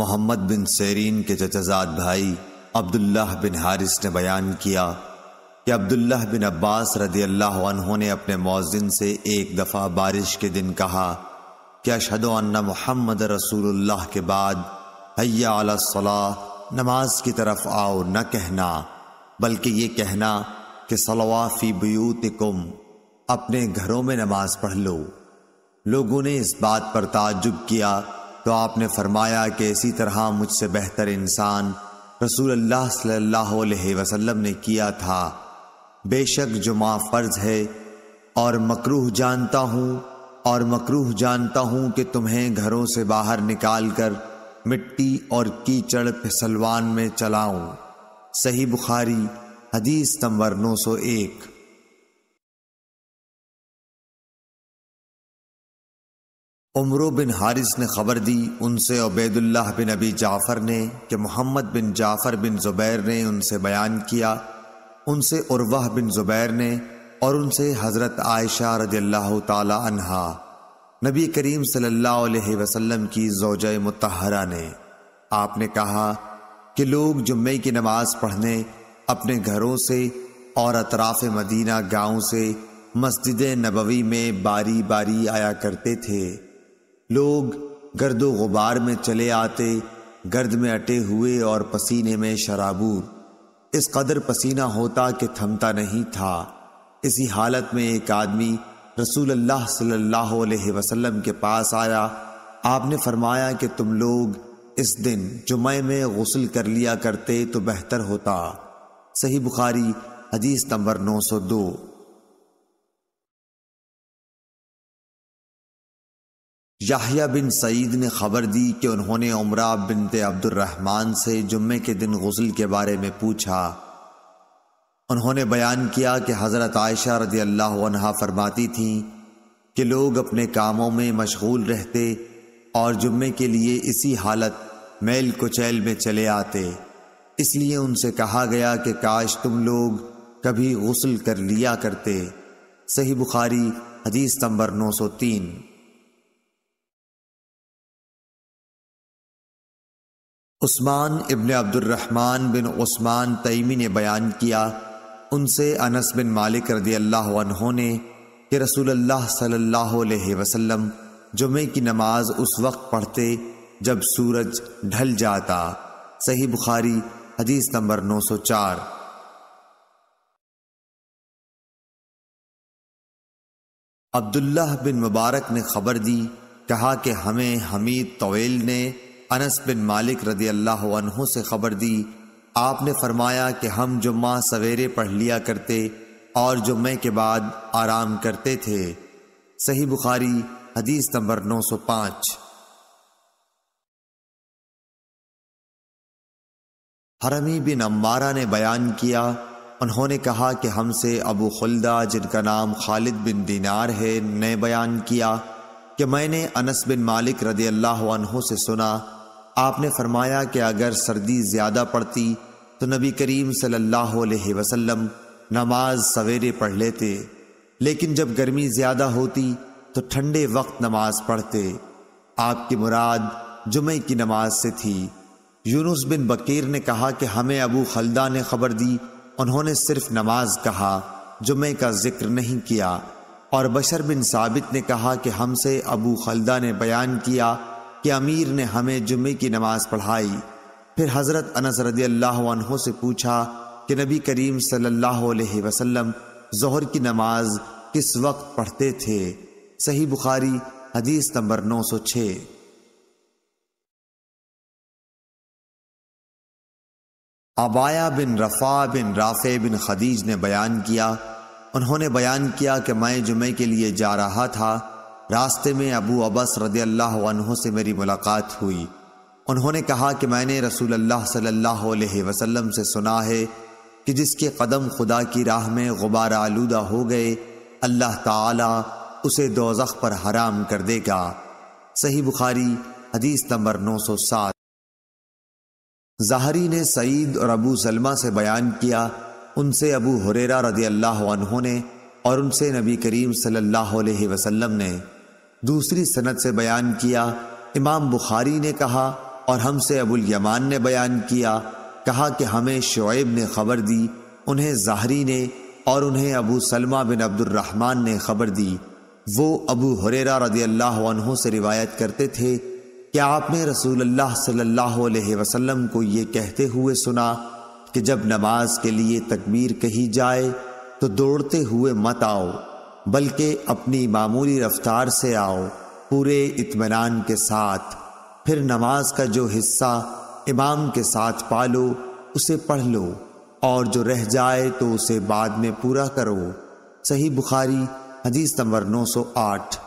मोहम्मद बिन सैरीन के जजाद भाई अब्दुल्लाह बिन हारिस ने बयान किया कि अब्दुल्लाह बिन अब्बास रदी अल्लाह ने अपने मौजिन से एक दफ़ा बारिश के दिन कहा कि अशद अन्ना मोहम्मद रसूलुल्लाह के बाद हैया सलाह नमाज की तरफ आओ न कहना बल्कि ये कहना कि सलवाफ़ी कुम अपने घरों में नमाज पढ़ लो लोगों ने इस बात पर ताजुब किया तो आपने फरमाया कि इसी तरह मुझसे बेहतर इंसान रसूल अल्लाह सल्लल्लाहु अलैहि वसल्लम ने किया था बेशक जो माँ फर्ज है और मकरूह जानता हूँ और मकरूह जानता हूँ कि तुम्हें घरों से बाहर निकाल कर मिट्टी और कीचड़ फिसलवान में चलाऊं सही बुखारी हदीस नंबर नौ सौ एक उमरु बिन हारिस ने खबर दी उनसे उबैदुल्लाह बिन अबी जाफ़र ने कि मोहम्मद बिन जाफ़र बिन ज़ुबैर ने उनसे बयान किया उनसे उर्वाह बिन ज़ुबैर ने और उनसे हज़रत आयशा रदल्ला तहा नबी करीम सल्लल्लाहु अलैहि वसल्लम की जोज मतहरा ने आपने कहा कि लोग जुम्मे की नमाज पढ़ने अपने घरों से और अतराफ़ मदीना गाँव से मस्जिद नबवी में बारी बारी आया करते थे लोग गर्दो गुबार में चले आते गर्द में अटे हुए और पसीने में शराबूर इस कदर पसीना होता कि थमता नहीं था इसी हालत में एक आदमी रसूल अल्लाह सल्लल्लाहु अलैहि वसल्लम के पास आया आपने फरमाया कि तुम लोग इस दिन जुमे में गसल कर लिया करते तो बेहतर होता सही बुखारी हदीस नंबर नौ सौ दो याहिया बिन सईद ने खबर दी कि उन्होंने उमरा बिनते अब्दुलरहमान से जुम्मे के दिन गसल के बारे में पूछा उन्होंने बयान किया कि हज़रत आयशा रदी अल्लाह फरमाती थी कि लोग अपने कामों में मशगूल रहते और जुम्मे के लिए इसी हालत मैल कुचैल में चले आते इसलिए उनसे कहा गया कि काश तुम लोग कभी गसल कर लिया करते सही बुखारी हदीस नंबर नौ सौ तीन उस्मान इबन अब्दुलरहमान बिन उस्मान तईमी ने बयान किया उनसे अनस बिन मालिक रदी अल्लाह ने कि रसूल अल्लाह अलैहि वसल्लम जुमे की नमाज उस वक्त पढ़ते जब सूरज ढल जाता सही बुखारी हदीस नंबर चार अब्दुल्ला बिन मुबारक ने खबर दी कहा कि हमें हमीद तोल ने अनस बिन मालिक रदी अल्लाह अनहों से खबर दी आपने फरमाया कि हम जुम्मा सवेरे पढ़ लिया करते और जुम्मे के बाद आराम करते थे सही बुखारी हदीस नंबर 905हरमी हरमी बिन अम्बारा ने बयान किया उन्होंने कहा कि हमसे अबू खुलदा जिनका नाम खालिद बिन दीनार है ने बयान किया कि मैंने अनस बिन मालिक रदी अल्लाह से सुना आपने फरमाया कि अगर सर्दी ज़्यादा पड़ती तो नबी करीम सल्लल्लाहु अलैहि वसल्लम नमाज सवेरे पढ़ लेते लेकिन जब गर्मी ज़्यादा होती तो ठंडे वक्त नमाज पढ़ते आपकी मुराद जुमे की नमाज से थी यूनुस बिन बकीर ने कहा कि हमें अबू खलदा ने खबर दी उन्होंने सिर्फ नमाज कहा जुमे का जिक्र नहीं किया और बशर बिन साबित ने कहा कि हमसे अबू खलदा ने बयान किया कि अमीर ने हमें जुम्मे की नमाज पढ़ाई फिर हज़रत अनस रदी अल्लाह से पूछा कि नबी करीम सल्लल्लाहु अलैहि जहर की नमाज किस वक्त पढ़ते थे सही बुखारी हदीस नंबर 906 बिन रफ़ा बिन राफ़े बिन खदीज ने बयान किया उन्होंने बयान किया कि मैं जुमे के लिए जा रहा था रास्ते में अबू अबस रदी अल्लाह से मेरी मुलाकात हुई उन्होंने कहा कि मैंने रसूल अल्लाह सल्लल्लाहु अलैहि वसल्लम से सुना है कि जिसके कदम खुदा की राह में गुबार आलूदा हो गए अल्लाह ताला उसे दोजख पर हराम कर देगा सही बुखारी हदीस नंबर 907 जहरी ने सईद और अबू सलमा से बयान किया उनसे अबू हुरेरा रदी अल्लाह ने और उनसे नबी करीम सल्लल्लाहु अलैहि वसल्लम ने दूसरी सनत से बयान किया इमाम बुखारी ने कहा और हमसे अबुल यमान ने बयान किया कहा कि हमें शुएब ने खबर दी उन्हें जाहरी ने और उन्हें अबू सलमा बिन अब्दुलरहमान ने खबर दी वो अबू हुरेरा रदी अल्लाह से रिवायत करते थे कि आपने रसूल अल्लाह सल्लल्लाहु अलैहि वसल्लम को ये कहते हुए सुना कि जब नमाज के लिए तकबीर कही जाए तो दौड़ते हुए मत आओ बल्कि अपनी मामूली रफ्तार से आओ पूरे इतमान के साथ फिर नमाज का जो हिस्सा इमाम के साथ पालो उसे पढ़ लो और जो रह जाए तो उसे बाद में पूरा करो सही बुखारी हदीस नंबर 908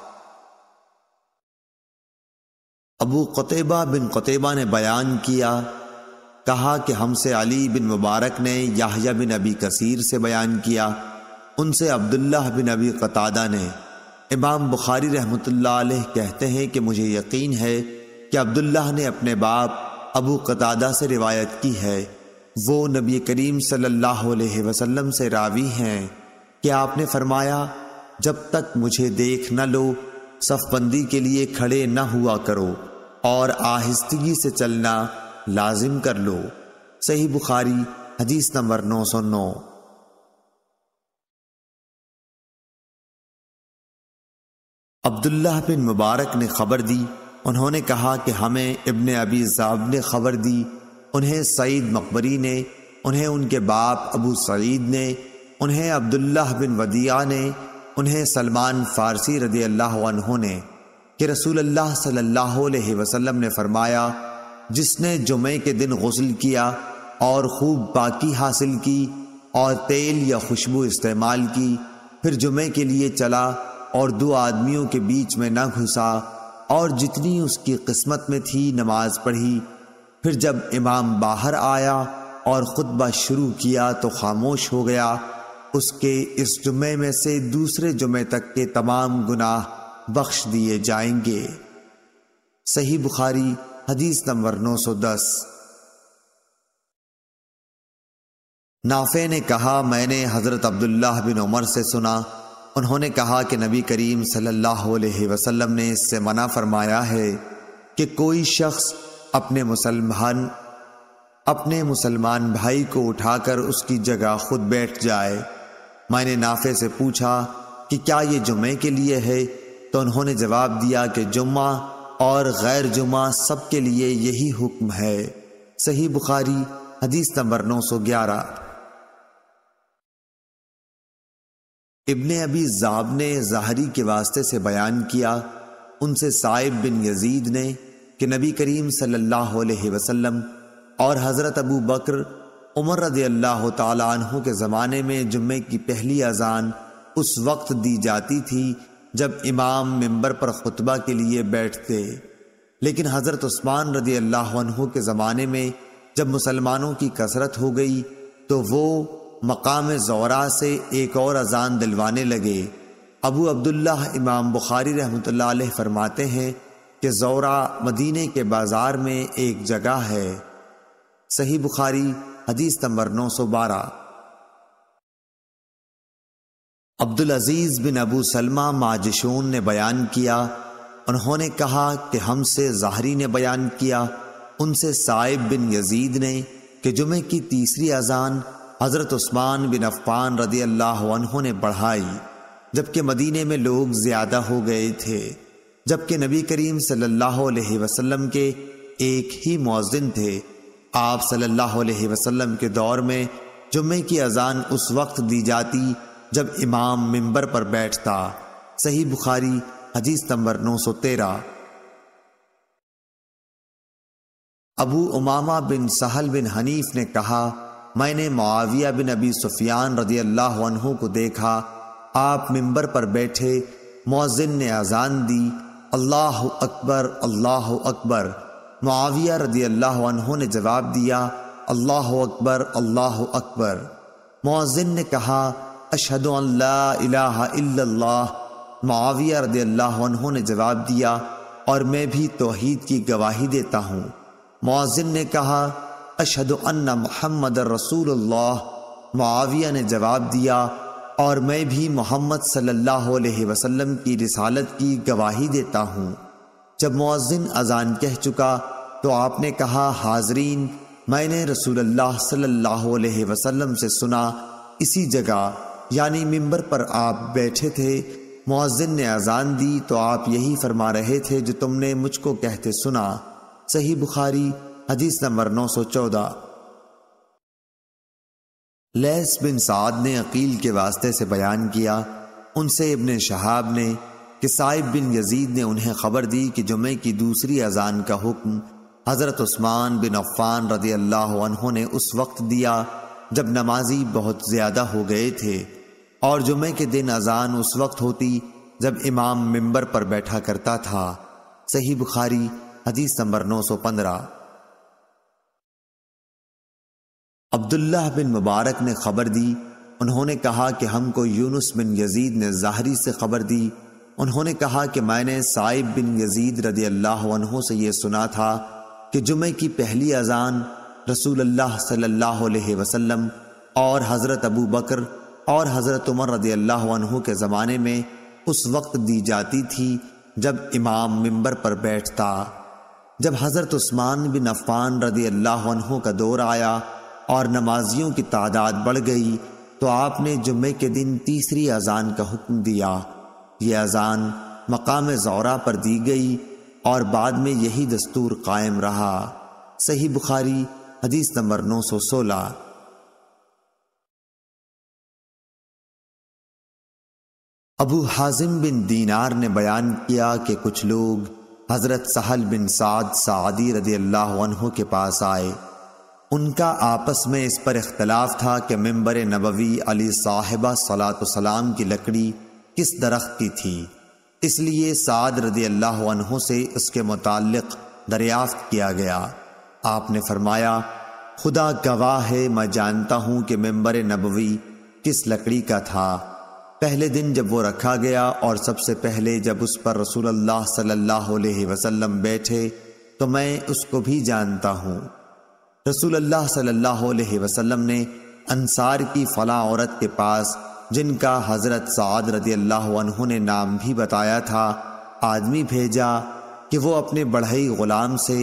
अबू कतबा बिन कतबा ने बयान किया कहा कि हमसे अली बिन मुबारक ने याहिया बिन अबी कसीर से बयान किया उनसे अब्दुल्लाह बिन अबी कतादा ने इमाम बुखारी रहमत कहते हैं कि मुझे यकीन है कि अब्दुल्लाह ने अपने बाप अबू कतादा से रिवायत की है वो नबी करीम सल्लल्लाहु अलैहि वसल्लम से रावी हैं कि आपने फरमाया जब तक मुझे देख न लो सफबंदी के लिए खड़े न हुआ करो और आहिस्तगी से चलना लाजिम कर लो सही बुखारी हदीस नंबर नौ सौ नौ अब्दुल्लाह बिन मुबारक ने खबर दी उन्होंने कहा कि हमें इबन अबी जाब ने खबर दी उन्हें सईद मकबरी ने उन्हें उनके बाप अबू सईद ने उन्हें अब्दुल्लाह बिन वदिया ने उन्हें सलमान फ़ारसी रदी अल्लाह ने कि रसूल अल्लाह सल्लल्लाहु ने फरमाया जिसने जुमे के दिन गसल किया और खूब बाकी हासिल की और तेल या खुशबू इस्तेमाल की फिर जुमे के लिए चला और दो आदमियों के बीच में न घुसा और जितनी उसकी किस्मत में थी नमाज पढ़ी फिर जब इमाम बाहर आया और खुतबा शुरू किया तो खामोश हो गया उसके इस जुमे में से दूसरे जुमे तक के तमाम गुनाह बख्श दिए जाएंगे सही बुखारी हदीस नंबर 910 नाफे ने कहा मैंने हजरत अब्दुल्लाह बिन उमर से सुना उन्होंने कहा कि नबी करीम सल्लल्लाहु अलैहि वसल्लम ने इससे मना फरमाया है कि कोई शख्स अपने मुसलमान अपने मुसलमान भाई को उठाकर उसकी जगह खुद बैठ जाए मैंने नाफे से पूछा कि क्या ये जुमे के लिए है तो उन्होंने जवाब दिया कि जुम्मा और गैर जुम्मा सबके लिए यही हुक्म है सही बुखारी हदीस नंबर नौ सौ ग्यारह इबन अबी जाब ने जहरी के वास्ते से बयान किया उनसे साइब बिन यजीद ने कि नबी करीम सल्लल्लाहु अलैहि वसल्लम और हज़रत अबू बकर उमर रदी अल्लाह तहों के ज़माने में जुम्मे की पहली अजान उस वक्त दी जाती थी जब इमाम मंबर पर खुतबा के लिए बैठते लेकिन हज़रत उस्मान रदी अल्लाह के ज़माने में जब मुसलमानों की कसरत हो गई तो वो मकाम जोरा से एक और अजान दिलवाने लगे अबू अब्दुल्ला इमाम बुखारी रहमत फरमाते हैं कि जोरा मदीने के बाज़ार में एक जगह है सही बुखारी हदीस नंबर नौ सौ बारह अब्दुल अजीज बिन अबू सलमा माजशून ने बयान किया उन्होंने कहा कि हमसे जहरी ने बयान किया उनसे साइब बिन यजीद ने कि जुमे की तीसरी अजान हज़रत उस्मान बिन अफ़ान रदी अल्लाह ने बढ़ाई जबकि मदीने में लोग ज़्यादा हो गए थे जबकि नबी करीम सल्लाम के एक ही मौजिन थे आप सल्लल्लाहु के दौर में जुम्मे की अजान उस वक्त दी जाती जब इमाम मिंबर पर बैठता सही बुखारी हजीस नंबर नौ सौ तेरह अबू उमामा बिन सहल बिन हनीफ ने कहा मैंने मुआविया बिन अबी सुफियान रदी अल्लाह को देखा आप मिंबर पर बैठे मौजिन ने अजान दी अल्लाह अकबर अल्लाह अकबर मुआविया रदी अल्लाह ने जवाब दिया अल्लाह अकबर अल्लाह अकबर मौजिन ने कहा अशहद मुआविया रदी अल्लाह ने जवाब दिया और मैं भी तोहहीद की गवाही देता हूँ मौजिन ने कहा अशद अन्ना मोहम्मद रसूलुल्लाह मुआविया ने जवाब दिया और मैं भी मोहम्मद सल्लल्लाहु अलैहि वसल्लम की रिसालत की गवाही देता हूँ जब मोजिन अजान कह चुका तो आपने कहा हाजरीन मैंने रसूलुल्लाह सल्लल्लाहु अलैहि वसल्लम से सुना इसी जगह यानी मिंबर पर आप बैठे थे मोजिन ने अजान दी तो आप यही फरमा रहे थे जो तुमने मुझको कहते सुना सही बुखारी हदीस नंबर नौ सौ चौदह लैस बिन साद ने अकील के वास्ते से बयान किया उनसे इबन शहाब ने कि साहिब बिन यजीद ने उन्हें खबर दी कि जुमे की दूसरी अजान का हुक्म हज़रत उस्मान बिन अफ़ान रदी अल्लाह ने उस वक्त दिया जब नमाजी बहुत ज़्यादा हो गए थे और जुमे के दिन अजान उस वक्त होती जब इमाम मिंबर पर बैठा करता था सही बुखारी हदीस नंबर नौ सौ पंद्रह अब्दुल्लाह बिन मुबारक ने खबर दी उन्होंने कहा कि हमको यूनुस बिन यजीद ने ज़ाहरी से खबर दी उन्होंने कहा कि मैंने साइब बिन यजीद रदी अल्लाह से यह सुना था कि जुमे की पहली अजान रसूल अल्लाह वसल्लम और हज़रत अबू बकर और हज़रत उमर रदी अल्लाह के ज़माने में उस वक्त दी जाती थी जब इमाम मिंबर पर बैठता जब हज़रत उस्मान बिन अफ़ान रदी अल्लाह का दौर आया और नमाजियों की तादाद बढ़ गई तो आपने जुम्मे के दिन तीसरी अजान का हुक्म दिया ये अजान मकाम जौरा पर दी गई और बाद में यही दस्तूर कायम रहा सही बुखारी हदीस नंबर नौ सौ सोलह अबू हाजिम बिन दीनार ने बयान किया कि कुछ लोग हजरत सहल बिन साद सादी रदी अल्लाह के पास आए उनका आपस में इस पर इख्तलाफ था कि मम्बर नबवी अली साहिबा सलाम की लकड़ी किस दरख्त की थी इसलिए साद रदी अल्लाह से इसके मुतक़ दरियाफ्त किया गया आपने फरमाया खुदा गवाह है मैं जानता हूँ कि मम्बर नबवी किस लकड़ी का था पहले दिन जब वो रखा गया और सबसे पहले जब उस पर रसूल सल्ला वसलम बैठे तो मैं उसको भी जानता हूँ रसूल अल्लाह सल्लल्लाहु अलैहि वसल्लम ने अंसार की फला औरत के पास जिनका हजरत साद रदी अल्लाह ने नाम भी बताया था आदमी भेजा कि वो अपने बढ़ई गुलाम से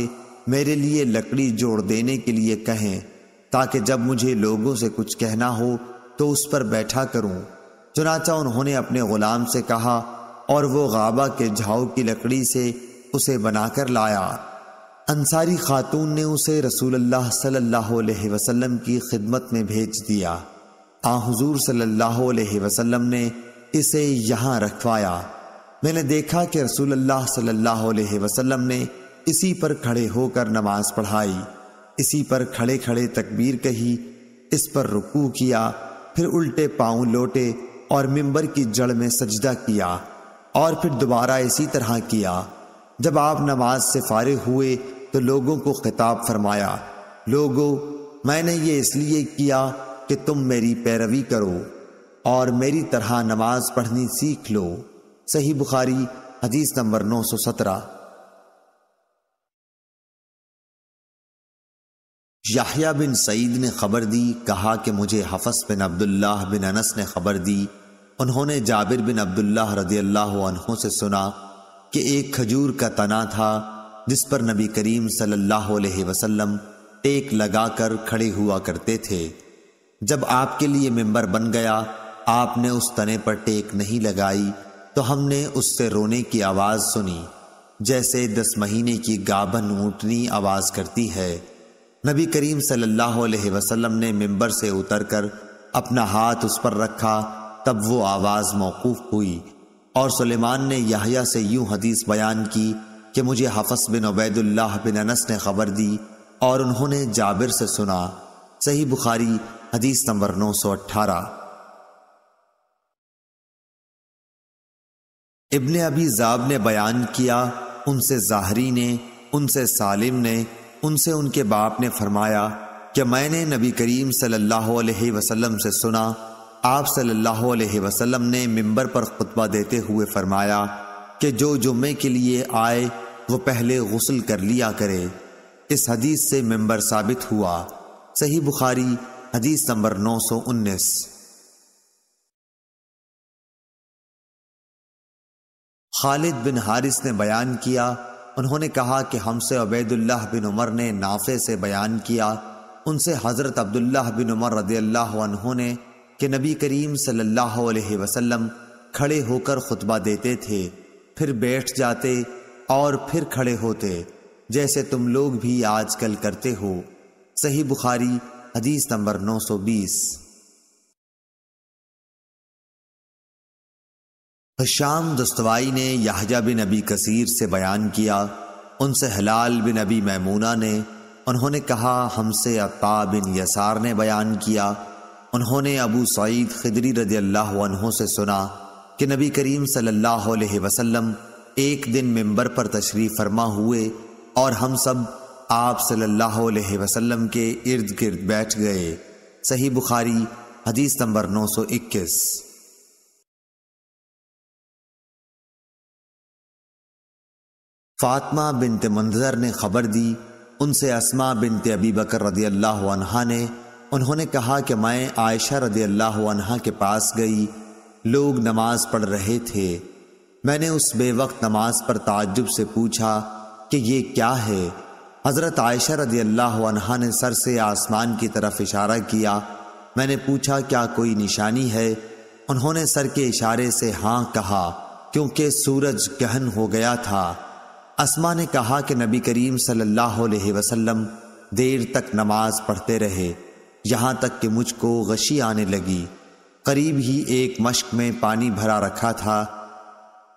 मेरे लिए लकड़ी जोड़ देने के लिए कहें ताकि जब मुझे लोगों से कुछ कहना हो तो उस पर बैठा करूं चुनाचा उन्होंने अपने गुलाम से कहा और वो गाबा के झाव की लकड़ी से उसे बनाकर लाया अंसारी खातून ने उसे अल्लाह सल्लल्लाहु अलैहि वसल्लम की खिदमत में भेज दिया आ हुजूर सल्लल्लाहु अलैहि वसल्लम ने इसे यहाँ रखवाया मैंने देखा कि अल्लाह सल्लल्लाहु अलैहि वसल्लम ने इसी पर खड़े होकर नमाज पढ़ाई इसी पर खड़े खड़े तकबीर कही इस पर रुकू किया फिर उल्टे पाँव लोटे और मिंबर की जड़ में सजदा किया और फिर दोबारा इसी तरह किया जब आप नमाज से फारिग हुए तो लोगों को खिताब फरमाया लोगो मैंने ये इसलिए किया कि तुम मेरी पैरवी करो और मेरी तरह नमाज पढ़नी सीख लो सही बुखारी हदीस नंबर नौ सौ सत्रह याहिया बिन सईद ने खबर दी कहा कि मुझे हफस बिन अब्दुल्लाह बिन अनस ने खबर दी उन्होंने जाबिर बिन अब्दुल्लाह रदी अल्लाह से सुना कि एक खजूर का तना था जिस पर नबी करीम सल्लल्लाहु अलैहि वसल्लम टेक लगाकर खड़े हुआ करते थे जब आपके लिए मेंबर बन गया आपने उस तने पर टेक नहीं लगाई तो हमने उससे रोने की आवाज़ सुनी जैसे दस महीने की गाभन ऊँटनी आवाज़ करती है नबी करीम सल्लल्लाहु अलैहि वसल्लम ने मेंबर से उतरकर अपना हाथ उस पर रखा तब वो आवाज़ मौकूफ़ हुई और सुलेमान ने यहया से यूं हदीस बयान की कि मुझे हफस बिन अबैदुल्लाह बिन अनस ने खबर दी और उन्होंने जाबिर से सुना सही बुखारी हदीस नंबर नौ सौ अट्ठारह इबन अबी जाब ने बयान किया उनसे जाहरी ने उनसे सालिम ने उनसे उनके बाप ने फरमाया कि मैंने नबी करीम सल्लल्लाहु अलैहि वसल्लम से सुना आप सल्लल्लाहु अलैहि वसल्लम ने मिंबर पर खुतबा देते हुए फरमाया कि जो जुम्मे के लिए आए वो पहले गसल कर लिया करे इस हदीस से मेंबर साबित हुआ सही बुखारी हदीस नंबर नौ सौ उन्नीस खालिद बिन हारिस ने बयान किया उन्होंने कहा कि हमसे अबैदुल्लाह बिन उमर ने नाफे से बयान किया उनसे हज़रत अब्दुल्लाह बिन उमर रदी अल्लाह ने कि नबी करीम सल्लल्लाहु अलैहि वसल्लम खड़े होकर खुतबा देते थे फिर बैठ जाते और फिर खड़े होते जैसे तुम लोग भी आजकल करते हो सही बुखारी हदीस नंबर 920शाम दस्तवाई ने याहजा बिन अबी कसीर से बयान किया उनसे हलाल बिन अबी मैमूना ने उन्होंने कहा हमसे अक्ता बिन यसार ने बयान किया उन्होंने अबू सईद खिदरी रजी अल्लाह से सुना कि नबी करीम सल्लल्लाहु अलैहि वसल्लम एक दिन मिंबर पर तशरीफ फरमा हुए और हम सब आप सल्लल्लाहु अलैहि वसल्लम के इर्द गिर्द बैठ गए सही बुखारी हदीस नंबर 921 बिनते मंजर ने खबर दी उनसे असमा बिनते अबी बकर रदी अल्लाह ने उन्होंने कहा कि मैं आयशा रदी अल्लाह के पास गई लोग नमाज पढ़ रहे थे मैंने उस बेवक्त नमाज पर ताज्जुब से पूछा कि ये क्या है हज़रत आयशा रदी अल्लाह ने सर से आसमान की तरफ इशारा किया मैंने पूछा क्या कोई निशानी है उन्होंने सर के इशारे से हाँ कहा क्योंकि सूरज गहन हो गया था असमा ने कहा कि नबी करीम सल्लल्लाहु अलैहि वसल्लम देर तक नमाज पढ़ते रहे यहाँ तक कि मुझको गशी आने लगी करीब ही एक मश्क में पानी भरा रखा था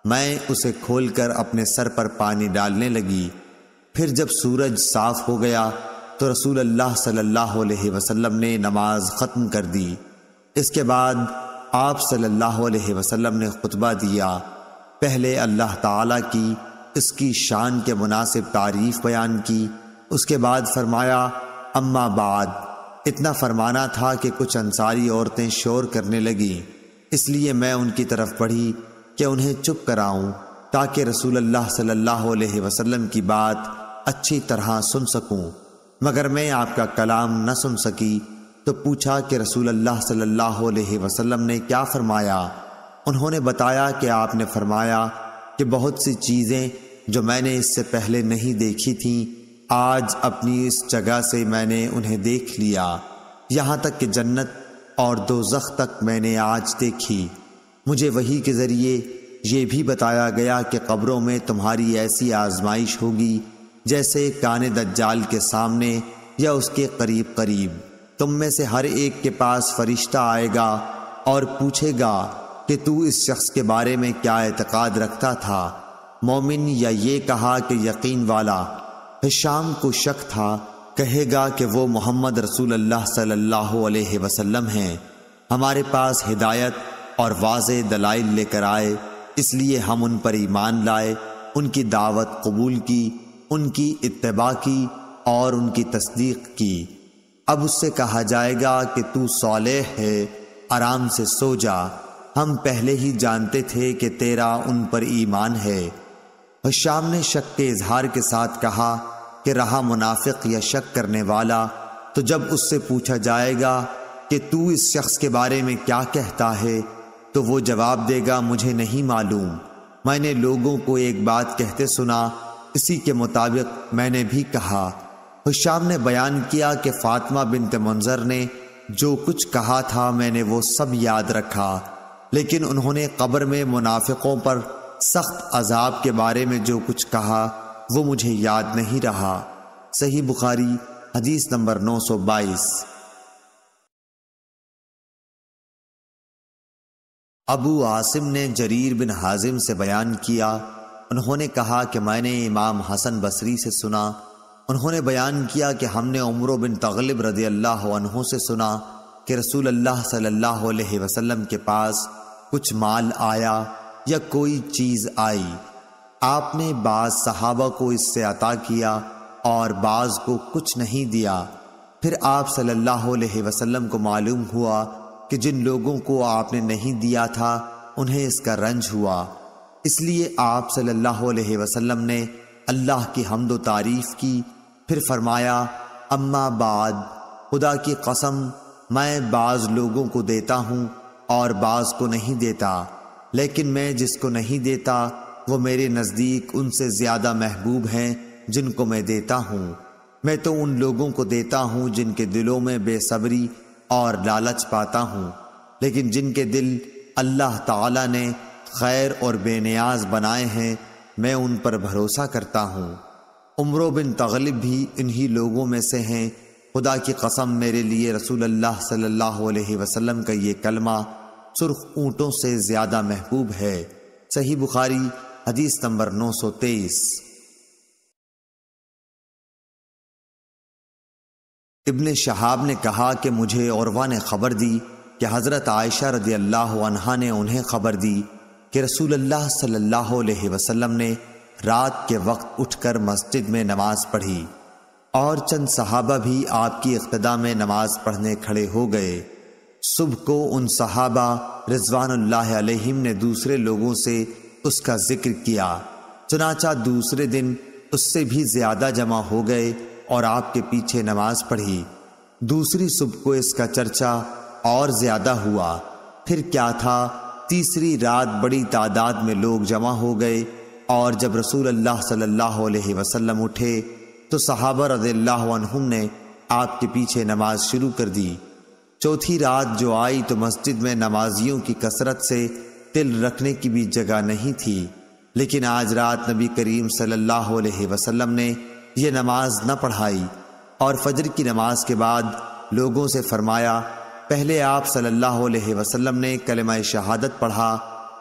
मैं उसे खोलकर अपने सर पर पानी डालने लगी फिर जब सूरज साफ हो गया तो रसूल अल्लाह सल्लल्लाहु अलैहि वसल्लम ने नमाज ख़त्म कर दी इसके बाद आप सल्लल्लाहु अलैहि वसल्लम ने खुतबा दिया पहले अल्लाह ताला की इसकी शान के मुनासिब तारीफ़ बयान की उसके बाद फरमाया अम्मा बाद इतना फरमाना था कि कुछ अंसारी औरतें शोर करने लगीं इसलिए मैं उनकी तरफ पढ़ी कि उन्हें चुप कराऊं ताकि रसूल अल्लाह सल्लल्लाहु अलैहि वसल्लम की बात अच्छी तरह सुन सकूं मगर मैं आपका कलाम न सुन सकी तो पूछा कि रसूल अल्लाह सल्लल्लाहु अलैहि वसल्लम ने क्या फरमाया उन्होंने बताया कि आपने फरमाया कि बहुत सी चीज़ें जो मैंने इससे पहले नहीं देखी थीं आज अपनी इस जगह से मैंने उन्हें देख लिया यहाँ तक कि जन्नत और दोजख तक मैंने आज देखी मुझे वही के ज़रिए ये भी बताया गया कि कब्रों में तुम्हारी ऐसी आजमाइश होगी जैसे काने दज्जाल के सामने या उसके करीब करीब तुम में से हर एक के पास फरिश्ता आएगा और पूछेगा कि तू इस शख्स के बारे में क्या एतक़ाद रखता था मोमिन या ये कहा कि यकीन वाला हिशाम को शक था कहेगा कि वो मोहम्मद रसूल अल्लाह सल्लल्लाहु अलैहि वसल्लम हैं हमारे पास हिदायत और वाज दलाइल लेकर आए इसलिए हम उन पर ईमान लाए उनकी दावत कबूल की उनकी इतबा की और उनकी तस्दीक की अब उससे कहा जाएगा कि तू सौले है आराम से सो जा हम पहले ही जानते थे कि तेरा उन पर ईमान है हश्याम ने शक के इजहार के साथ कहा कि रहा मुनाफिक या शक करने वाला तो जब उससे पूछा जाएगा कि तू इस शख्स के बारे में क्या कहता है तो वो जवाब देगा मुझे नहीं मालूम मैंने लोगों को एक बात कहते सुना इसी के मुताबिक मैंने भी कहा हुशाम ने बयान किया कि फातिमा बिन मंजर ने जो कुछ कहा था मैंने वो सब याद रखा लेकिन उन्होंने कब्र में मुनाफिकों पर सख्त अजाब के बारे में जो कुछ कहा वो मुझे याद नहीं रहा सही बुखारी हदीस नंबर 922 अबू आसिम ने जरीर बिन हाजिम से बयान किया उन्होंने कहा कि मैंने इमाम हसन बसरी से सुना उन्होंने बयान किया कि हमने उम्र बिन तगलिब रदी अल्लाह से सुना कि रसूल अल्लाह सल्लल्लाहु अलैहि वसल्लम के पास कुछ माल आया या कोई चीज़ आई आपने बाज सहाबा को इससे अता किया और बाज को कुछ नहीं दिया फिर आप सल्लल्लाहु अलैहि वसल्लम को मालूम हुआ कि जिन लोगों को आपने नहीं दिया था उन्हें इसका रंज हुआ इसलिए आप सल्लल्लाहु अलैहि वसल्लम ने अल्लाह की हमदो तारीफ की फिर फरमाया अम्मा बाद खुदा की कसम मैं बाज़ लोगों को देता हूँ और बाज़ को नहीं देता लेकिन मैं जिसको नहीं देता वो मेरे नज़दीक उनसे ज़्यादा महबूब हैं जिनको मैं देता हूँ मैं तो उन लोगों को देता हूँ जिनके दिलों में बेसब्री और लालच पाता हूँ लेकिन जिनके दिल अल्लाह ताला ने खैर और बेनियाज बनाए हैं मैं उन पर भरोसा करता हूँ उम्र बिन तगलब भी इन्हीं लोगों में से हैं खुदा की कसम मेरे लिए रसूल अल्लाह सल्लल्लाहु अलैहि वसल्लम का ये कलमा सुर्ख ऊँटों से ज़्यादा महबूब है सही बुखारी हदीस नंबर 923 इब्ने शहाब ने कहा कि मुझे औरवा ने खबर दी कि हज़रत आयशा रदी अल्लाह ने उन्हें खबर दी कि रसूल अल्लाह सल्लल्लाहु अलैहि वसल्लम ने रात के वक्त उठकर मस्जिद में नमाज पढ़ी और चंद सहाबा भी आपकी इख्तदा में नमाज पढ़ने खड़े हो गए सुबह को उन सहाबा रिजवान ने दूसरे लोगों से उसका जिक्र किया चुनाचा दूसरे दिन उससे भी ज्यादा जमा हो गए और आपके पीछे नमाज पढ़ी दूसरी सुबह को इसका चर्चा और ज्यादा हुआ फिर क्या था तीसरी रात बड़ी तादाद में लोग जमा हो गए और जब रसूल अल्लाह सल्लल्लाहु अलैहि वसल्लम उठे तो सहाबर रजील्लाम ने आपके पीछे नमाज शुरू कर दी चौथी रात जो आई तो मस्जिद में नमाजियों की कसरत से तिल रखने की भी जगह नहीं थी लेकिन आज रात नबी करीम सल्लल्लाहु अलैहि वसल्लम ने यह नमाज न पढ़ाई और फजर की नमाज के बाद लोगों से फरमाया पहले आप सल्लल्लाहु अलैहि वसल्लम ने कलमा शहादत पढ़ा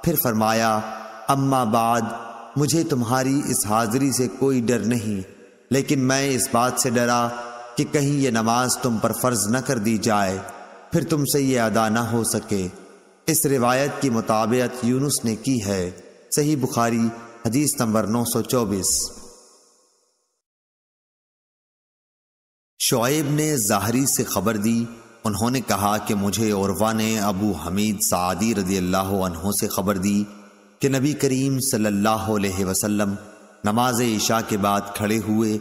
फिर फरमाया अम्मा बाद मुझे तुम्हारी इस हाजिरी से कोई डर नहीं लेकिन मैं इस बात से डरा कि कहीं ये नमाज तुम पर फर्ज न कर दी जाए फिर तुमसे ये अदा ना हो सके इस रिवायत की मुताबियत यूनुस ने की है सही बुखारी हदीस नंबर 924 शोएब ने जाहरी से खबर दी उन्होंने कहा कि मुझे औरवा ने अबू हमीद सादी रदी अल्लाह से खबर दी कि नबी करीम सल्लल्लाहु अलैहि वसल्लम नमाज ईशा के बाद खड़े हुए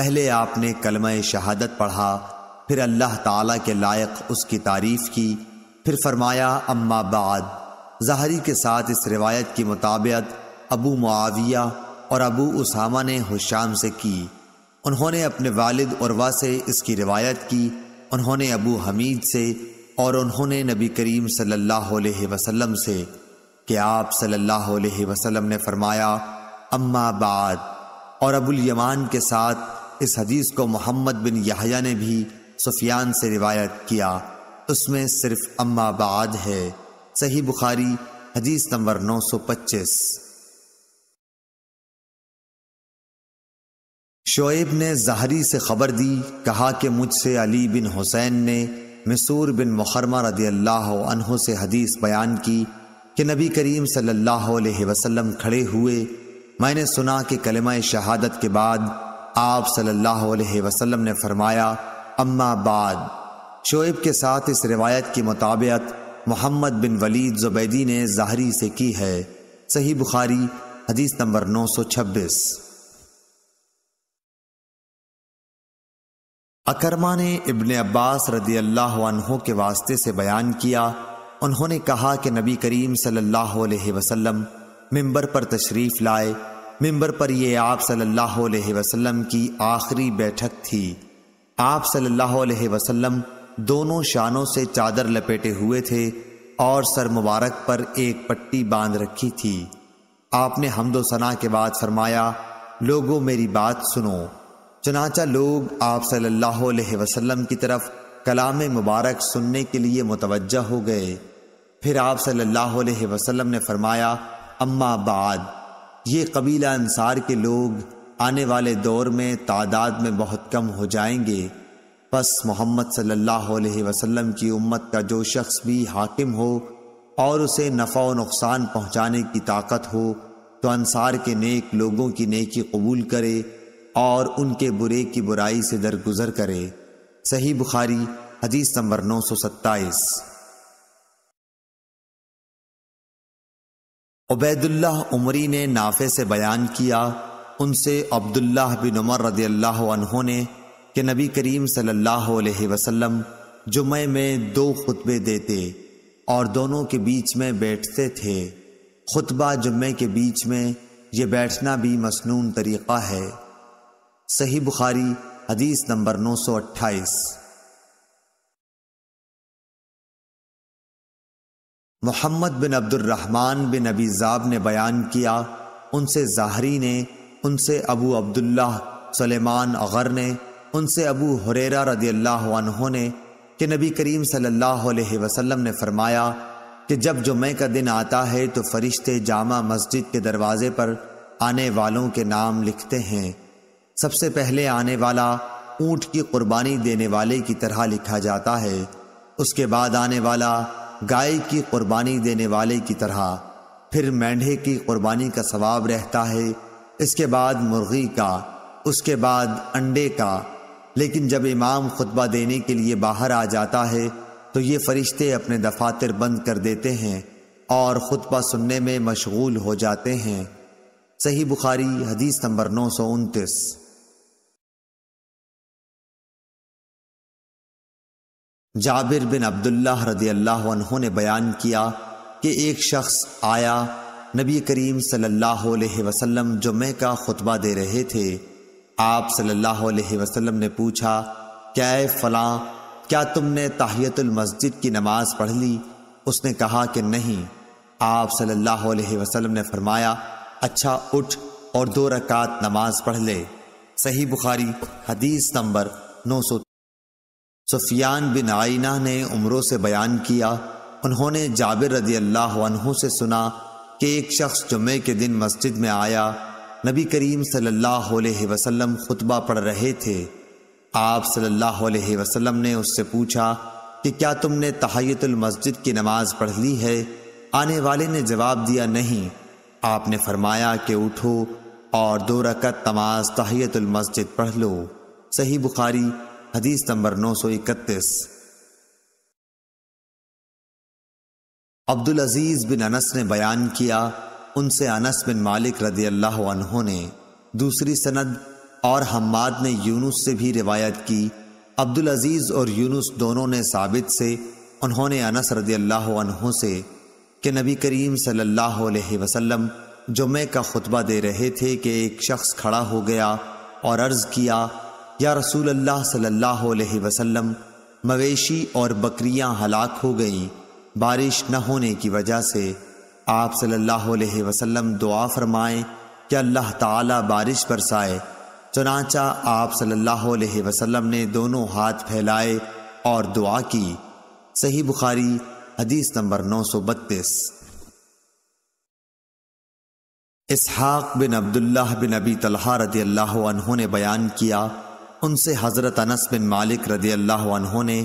पहले आपने कलम शहादत पढ़ा फिर अल्लाह ताला के लायक उसकी तारीफ की फिर फरमाया अम्मा बाद जहरी के साथ इस रिवायत की मुताबियत अबू मुआविया और अबू उसामा ने हुशाम से की उन्होंने अपने वालिद उर्वा से इसकी रिवायत की उन्होंने अबू हमीद से और उन्होंने नबी करीम सल्लल्लाहु अलैहि वसल्लम से कि आप सल्लल्लाहु अलैहि वसल्लम ने फरमाया अम्मा बाद और अबुल यमान के साथ इस हदीस को मोहम्मद बिन यहया ने भी सुफियान से रिवायत किया उसमें सिर्फ अम्माबाद है सही बुखारी हदीस नंबर नौ सौ पच्चीस शोएब ने जहरी से खबर दी कहा कि मुझसे अली बिन हुसैन ने मसूर बिन मुहरमा रदी अल्लाह से हदीस बयान की कि नबी करीम सल्लल्लाहु अलैहि वसल्लम खड़े हुए मैंने सुना कि कलमा शहादत के बाद आप सल्लल्लाहु अलैहि वसल्लम ने फरमाया अम्मा बाद शोएब के साथ इस रिवायत की मुताबियत मोहम्मद बिन वलीद जुबैदी ने ज़ाहरी से की है सही बुखारी हदीस नंबर नौ सौ छब्बीस अकरमा ने इबन अब्बास रदी अल्लाह अनहों के वास्ते से बयान किया उन्होंने कहा कि नबी करीम सल्लल्लाहु अलैहि वसल्लम मिंबर पर तशरीफ़ लाए मिंबर पर यह आप सल्लल्लाहु अलैहि वसल्लम की आखिरी बैठक थी आप सल्लल्लाहु अलैहि वसल्लम दोनों शानों से चादर लपेटे हुए थे और सर मुबारक पर एक पट्टी बांध रखी थी आपने हमदो सना के बाद फरमाया लोगों मेरी बात सुनो चनाचा लोग आप सल्लल्लाहु अलैहि वसल्लम की तरफ कलाम मुबारक सुनने के लिए मुतवज हो गए फिर आप सल्लल्लाहु अलैहि वसल्लम ने फरमाया अम्मा बाद ये कबीला अंसार के लोग आने वाले दौर में तादाद में बहुत कम हो जाएंगे बस मोहम्मद सल्लल्लाहु अलैहि वसल्लम की उम्मत का जो शख्स भी हाकिम हो और उसे नफ़ा व नुकसान पहुँचाने की ताकत हो तो अनसार के नेक लोगों की नेकी कबूल करे और उनके बुरे की बुराई से दरगुजर करे सही बुखारी हदीस नंबर नौ सौ सत्ताईस उबैदुल्लाह उमरी ने नाफे से बयान किया उनसे अब्दुल्लाह बिन उमर रदी अल्लाह ने कि नबी करीम सल्लल्लाहु अलैहि वसल्लम जुमे में दो खुतबे देते और दोनों के बीच में बैठते थे खुतबा जुमे के बीच में ये बैठना भी मसनून तरीक़ा है सही बुखारी हदीस नंबर नौ सौ अट्ठाईस मोहम्मद बिन अब्दुलरहमान बिन अबी जाब ने बयान किया उनसे जाहरी ने उनसे अबू अब्दुल्ला सलेमान अगर ने उनसे अबू हुरेरा रदी अल्लाह ने कि नबी करीम सल्लल्लाहु अलैहि वसल्लम ने फरमाया कि जब जुमे का दिन आता है तो फरिश्ते जामा मस्जिद के दरवाजे पर आने वालों के नाम लिखते हैं सबसे पहले आने वाला ऊंट की कुर्बानी देने वाले की तरह लिखा जाता है उसके बाद आने वाला गाय की कुर्बानी देने वाले की तरह फिर मेंढे की कुर्बानी का सवाब रहता है इसके बाद मुर्गी का उसके बाद अंडे का लेकिन जब इमाम खुतबा देने के लिए बाहर आ जाता है तो ये फरिश्ते अपने दफातर बंद कर देते हैं और खुतबा सुनने में मशगूल हो जाते हैं सही बुखारी हदीस नंबर नौ सौ उनतीस जाबिर बिन अब्दुल्ला रदी अल्लाह ने बयान किया कि एक शख्स आया नबी करीम सल्लल्लाहु अलैहि वसल्लम जुम्मे का खुतबा दे रहे थे आप सल्लल्लाहु अलैहि वसल्लम ने पूछा क्या फलां क्या तुमने ताहियतुल मस्जिद की नमाज पढ़ ली उसने कहा कि नहीं आप सल्लल्लाहु अलैहि वसल्लम ने फरमाया अच्छा उठ और दो रकात नमाज पढ़ ले सही बुखारी हदीस नंबर नौ सौ सुफियान बिन आइना ने उम्रों से बयान किया उन्होंने जाबिर रदी अल्लाह से सुना कि एक शख्स जुम्मे के दिन मस्जिद में आया नबी करीम सल्लल्लाहु अलैहि वसल्लम खुतबा पढ़ रहे थे आप सल्लल्लाहु अलैहि वसल्लम ने उससे पूछा कि क्या तुमने तहैतुल मस्जिद की नमाज पढ़ ली है आने वाले ने जवाब दिया नहीं आपने फरमाया कि उठो और दो रकत नमाज तहयतुल मस्जिद पढ़ लो सही बुखारी हदीस नंबर नौ सौ इकतीस अब्दुल अजीज बिन अनस ने बयान किया उनसे अनस बिन मालिक रदी अल्लाह ने दूसरी सनद और हम्माद ने यूनुस से भी रिवायत की अब्दुल अजीज और यूनुस दोनों ने साबित से उन्होंने अनस रदी अल्लाह से कि नबी करीम सल्लल्लाहु अलैहि वसल्लम जुम्मे का खुतबा दे रहे थे कि एक शख्स खड़ा हो गया और अर्ज़ किया या रसूल अल्लाह सल्लल्लाहु अलैहि वसल्लम मवेशी और बकरियां हलाक हो गईं बारिश न होने की वजह से आप सल्लल्लाहु अलैहि वसल्लम दुआ फरमाएं कि अल्लाह ताला बारिश बरसाए चनाचा आप सल्लल्लाहु अलैहि वसल्लम ने दोनों हाथ फैलाए और दुआ की सही बुखारी हदीस नंबर नौ सौ बत्तीस इसहाक बिन अब्दुल्लाह बिन अबी तलहा रदी अल्लाह ने बयान किया उनसे हज़रत अनस बिन मालिक रदी अल्लाह ने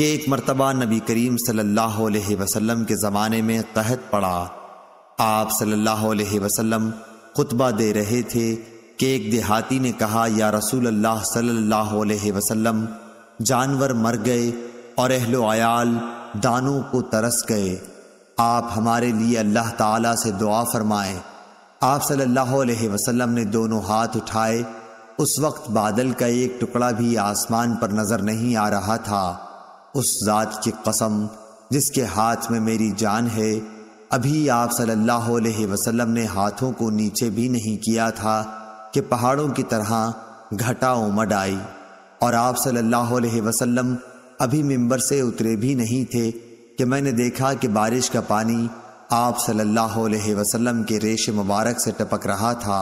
कि एक मरतबा नबी करीम सल्लल्लाहु अलैहि वसल्लम के ज़माने में कहत पड़ा आप सल्लल्लाहु अलैहि वसल्लम खुतबा दे रहे थे कि एक देहाती ने कहा या रसूल अल्लाह सल्लल्लाहु अलैहि वसल्लम जानवर मर गए और अहलो आयाल दानों को तरस गए आप हमारे लिए अल्लाह ताला से दुआ फरमाएं आप सल्लल्लाहु अलैहि वसल्लम ने दोनों हाथ उठाए उस वक्त बादल का एक टुकड़ा भी आसमान पर नजर नहीं आ रहा था उस जात की कसम जिसके हाथ में मेरी जान है अभी आप सल्लल्लाहु अलैहि वसल्लम ने हाथों को नीचे भी नहीं किया था कि पहाड़ों की तरह घटा उमड़ आई और आप सल्लल्लाहु अलैहि वसल्लम अभी मिंबर से उतरे भी नहीं थे कि मैंने देखा कि बारिश का पानी आप सल्लल्लाहु अलैहि वसल्लम के रेश मुबारक से टपक रहा था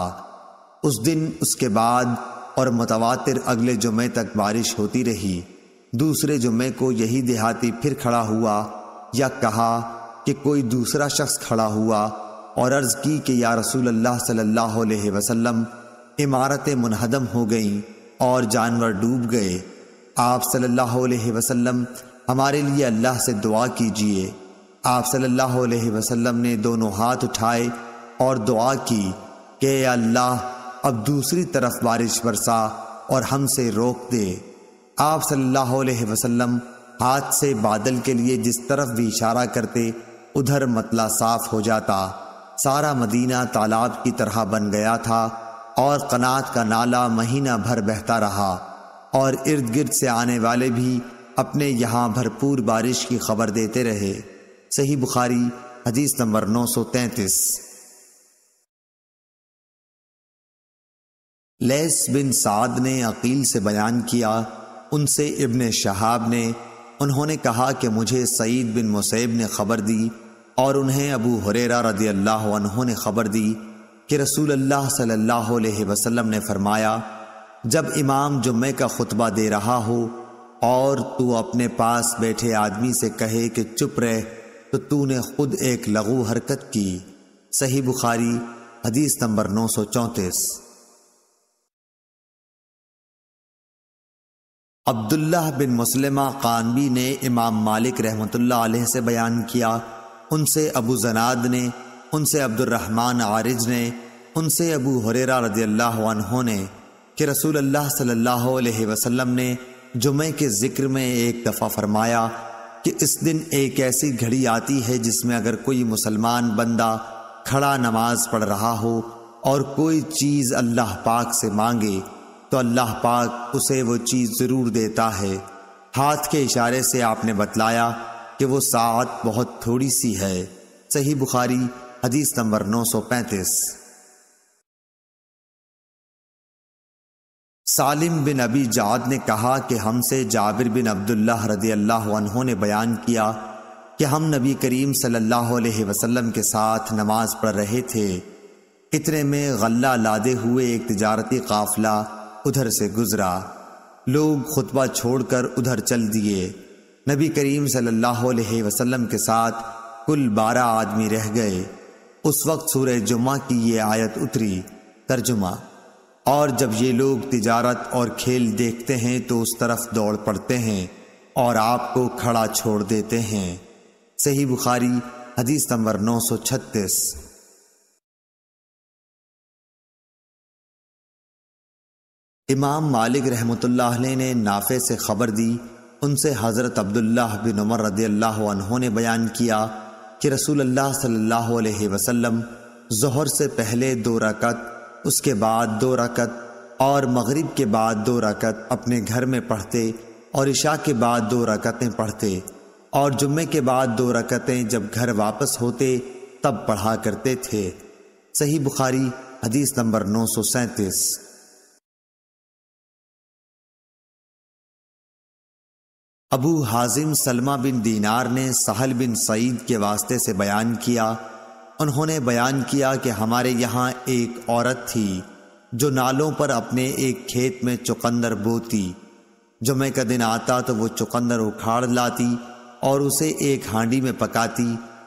उस दिन उसके बाद और मतवातिर अगले जुमे तक बारिश होती रही दूसरे जुम्मे को यही देहाती फिर खड़ा हुआ या कहा कि कोई दूसरा शख्स खड़ा हुआ और अर्ज की कि या रसूल अल्लाह सल्लल्लाहु अलैहि वसल्लम इमारतें मुनहदम हो गईं और जानवर डूब गए आप सल्लल्लाहु अलैहि वसल्लम हमारे लिए अल्लाह से दुआ कीजिए आप सल्लल्लाहु अलैहि वसल्लम ने दोनों हाथ उठाए और दुआ की कि अल्लाह अब दूसरी तरफ बारिश बरसा और हमसे रोक दे आप सल्लल्लाहु अलैहि वसल्लम हाथ से बादल के लिए जिस तरफ भी इशारा करते उधर मतला साफ हो जाता सारा मदीना तालाब की तरह बन गया था और कनात का नाला महीना भर बहता रहा और इर्द गिर्द से आने वाले भी अपने यहाँ भरपूर बारिश की खबर देते रहे सही बुखारी हदीस नंबर नौ सौ तैतीस लेस बिन साद ने अकील से बयान किया उनसे इब्न शहाब ने उन्होंने कहा कि मुझे सईद बिन मुसैब ने खबर दी और उन्हें अबू हुरेरा रदी अल्लाह ने खबर दी कि रसूल अल्लाह सल्लल्लाहु अलैहि वसल्लम ने फरमाया जब इमाम जुम्मे का खुतबा दे रहा हो और तू अपने पास बैठे आदमी से कहे कि चुप रह तो तूने खुद एक लघु हरकत की सही बुखारी हदीस नंबर नौ सौ चौंतीस अब्दुल्लाह बिन मुसलमा कानवी ने इमाम मालिक रहमत अलैह से बयान किया उनसे अबू जनाद ने उनसे अब्दुलरहमान आरिज ने उनसे अबू हुरेरा रजी अल्लाह ने कि रसूल अल्लाह सल्लल्लाहु अलैहि वसल्लम ने जुमे के ज़िक्र में एक दफ़ा फरमाया कि इस दिन एक ऐसी घड़ी आती है जिसमें अगर कोई मुसलमान बंदा खड़ा नमाज पढ़ रहा हो और कोई चीज़ अल्लाह पाक से मांगे तो अल्लाह पाक उसे वो चीज़ ज़रूर देता है हाथ के इशारे से आपने बतलाया कि वो सात बहुत थोड़ी सी है सही बुखारी हदीस नंबर नौ सौ पैंतीस सालिम बिन अबी जाद ने कहा कि हमसे जाबिर बिन अब्दुल्ला रदी अल्लाह ने बयान किया कि हम नबी करीम सल्लल्लाहु अलैहि वसल्लम के साथ नमाज पढ़ रहे थे इतने में गल्ला लादे हुए एक तजारती काफिला उधर से गुजरा लोग खुतबा छोड़कर उधर चल दिए नबी करीम सल्लल्लाहु अलैहि वसल्लम के साथ कुल बारह आदमी रह गए उस वक्त सूर जुमा की ये आयत उतरी तर्जुमा और जब ये लोग तिजारत और खेल देखते हैं तो उस तरफ दौड़ पड़ते हैं और आपको खड़ा छोड़ देते हैं सही बुखारी हदीस नंबर नौ सौ छत्तीस इमाम मालिक रहमत ने नाफे से खबर दी उनसे हज़रत अब्दुल्ला बिन उमर रदी अल्लाह ने बयान किया कि रसूल अल्लाह सल्लल्लाहु अलैहि वसल्लम जहर से पहले दो रकत उसके बाद दो रकत और मगरिब के बाद दो रकत अपने घर में पढ़ते और इशा के बाद दो रकतें पढ़ते और जुम्मे के बाद दो रकतें जब घर वापस होते तब पढ़ा करते थे सही बुखारी हदीस नंबर नौ सौ सैंतीस अबू हाजिम सलमा बिन दीनार ने सहल बिन सईद के वास्ते से बयान किया उन्होंने बयान किया कि हमारे यहाँ एक औरत थी जो नालों पर अपने एक खेत में चुकंदर बोती जुमे का दिन आता तो वो चुकंदर उखाड़ लाती और उसे एक हांडी में पकाती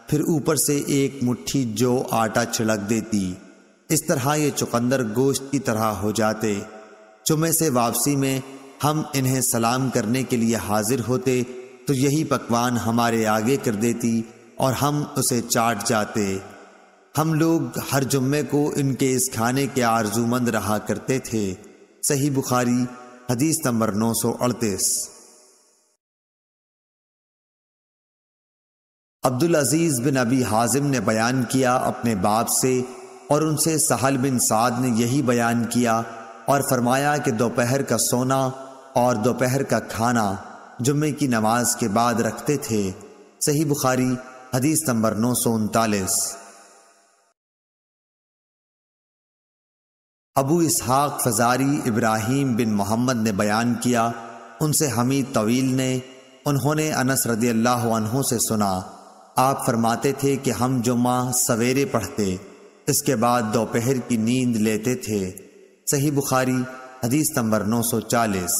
फिर ऊपर से एक मुट्ठी जो आटा छिड़क देती इस तरह ये चुकंदर गोश्त की तरह हो जाते चुमे से वापसी में हम इन्हें सलाम करने के लिए हाजिर होते तो यही पकवान हमारे आगे कर देती और हम उसे चाट जाते हम लोग हर जुम्मे को इनके इस खाने के आरजूमंद रहा करते थे सही बुखारी हदीस नंबर नौ सौ अड़तीस अब्दुल अजीज बिन अबी हाजिम ने बयान किया अपने बाप से और उनसे सहल बिन साद ने यही बयान किया और फरमाया कि दोपहर का सोना और दोपहर का खाना जुम्मे की नमाज के बाद रखते थे सही बुखारी हदीस नंबर नौ सौ उनतालीस अबू इसहाक फजारी इब्राहिम बिन मोहम्मद ने बयान किया उनसे हमीद तवील ने उन्होंने अनस रदी अल्लाह से सुना आप फरमाते थे कि हम जुम्मा सवेरे पढ़ते इसके बाद दोपहर की नींद लेते थे सही बुखारी हदीस नंबर 940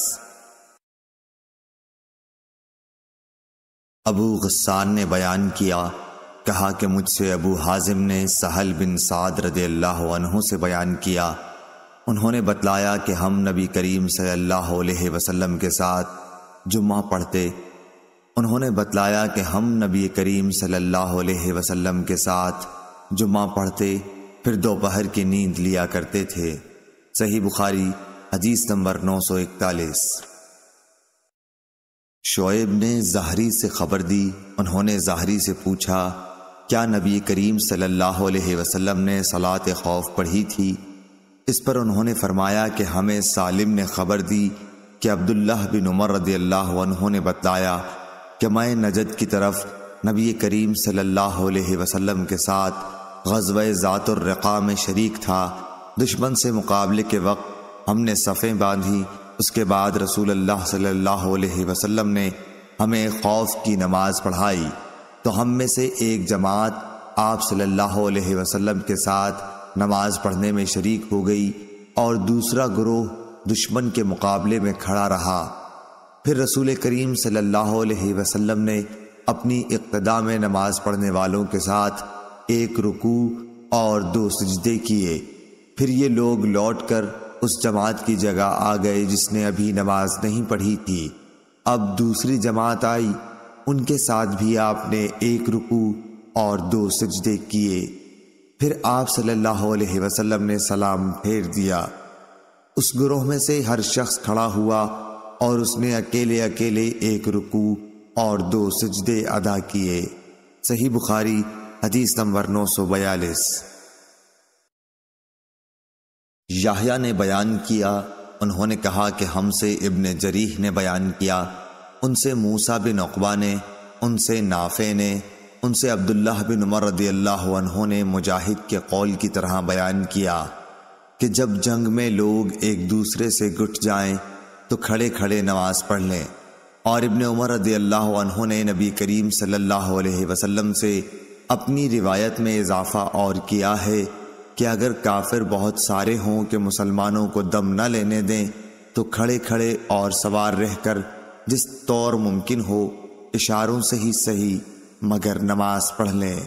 अबू गस्सान ने बयान किया कहा कि मुझसे अबू हाजिम ने सहल बिन साद रदी से बयान किया उन्होंने बतलाया कि हम नबी करीम सल्लल्लाहु अलैहि वसल्लम के साथ जुम्मा पढ़ते उन्होंने बतलाया कि हम नबी करीम सल्लल्लाहु अलैहि वसल्लम के साथ जुम्मा पढ़ते फिर दोपहर की नींद लिया करते थे सही बुखारी हदीस नंबर 941 शोएब ने जहरी से खबर दी उन्होंने जहरी से पूछा क्या नबी करीम सल्लल्लाहु अलैहि वसल्लम ने सलात खौफ पढ़ी थी इस पर उन्होंने फरमाया कि हमें सालिम ने खबर दी कि अब्दुल्लाह बिन उमर रदी अल्लाह ने बताया कि मैं नजद की तरफ नबी करीम सल्लल्लाहु अलैहि वसल्लम के साथ गजब ज़ातुर्रक़ा में शरीक था दुश्मन से मुकाबले के वक्त हमने सफ़ें बांधी उसके बाद रसूल अल्लाह सल्लल्लाहु अलैहि वसल्लम ने हमें खौफ की नमाज पढ़ाई तो हम में से एक जमात आप सल्लल्लाहु अलैहि वसल्लम के साथ नमाज पढ़ने में शरीक हो गई और दूसरा ग्रोह दुश्मन के मुकाबले में खड़ा रहा फिर रसूल करीम सल्लल्लाहु अलैहि वसल्लम ने अपनी इब्तदा में नमाज पढ़ने वालों के साथ एक रुकू और दो सजदे किए फिर ये लोग लौट कर उस जमात की जगह आ गए जिसने अभी नमाज नहीं पढ़ी थी अब दूसरी जमात आई उनके साथ भी आपने एक रुकू और दो सजदे किए फिर आप सल्लल्लाहु अलैहि वसल्लम ने सलाम फेर दिया उस ग्रोह में से हर शख्स खड़ा हुआ और उसने अकेले अकेले एक रुकू और दो सजदे अदा किए सही बुखारी हदीस नंबर नौ सौ बयालीस याहिया ने बयान किया उन्होंने कहा कि हमसे इब्न जरीह ने बयान किया उनसे मूसा बिन अकबा ने उनसे नाफे ने उनसे अब्दुल्लाह बिन उमर रदी अल्लाह ने मुजाहिद के कौल की तरह बयान किया कि जब जंग में लोग एक दूसरे से गुट जाएं तो खड़े खड़े नमाज पढ़ लें और इब्न उमर रदी अल्लाह ने नबी करीम सल्लल्लाहु अलैहि वसल्लम से अपनी रिवायत में इजाफा और किया है कि अगर काफिर बहुत सारे हों कि मुसलमानों को दम न लेने दें तो खड़े खड़े और सवार रहकर जिस तौर मुमकिन हो इशारों से ही सही मगर नमाज पढ़ लें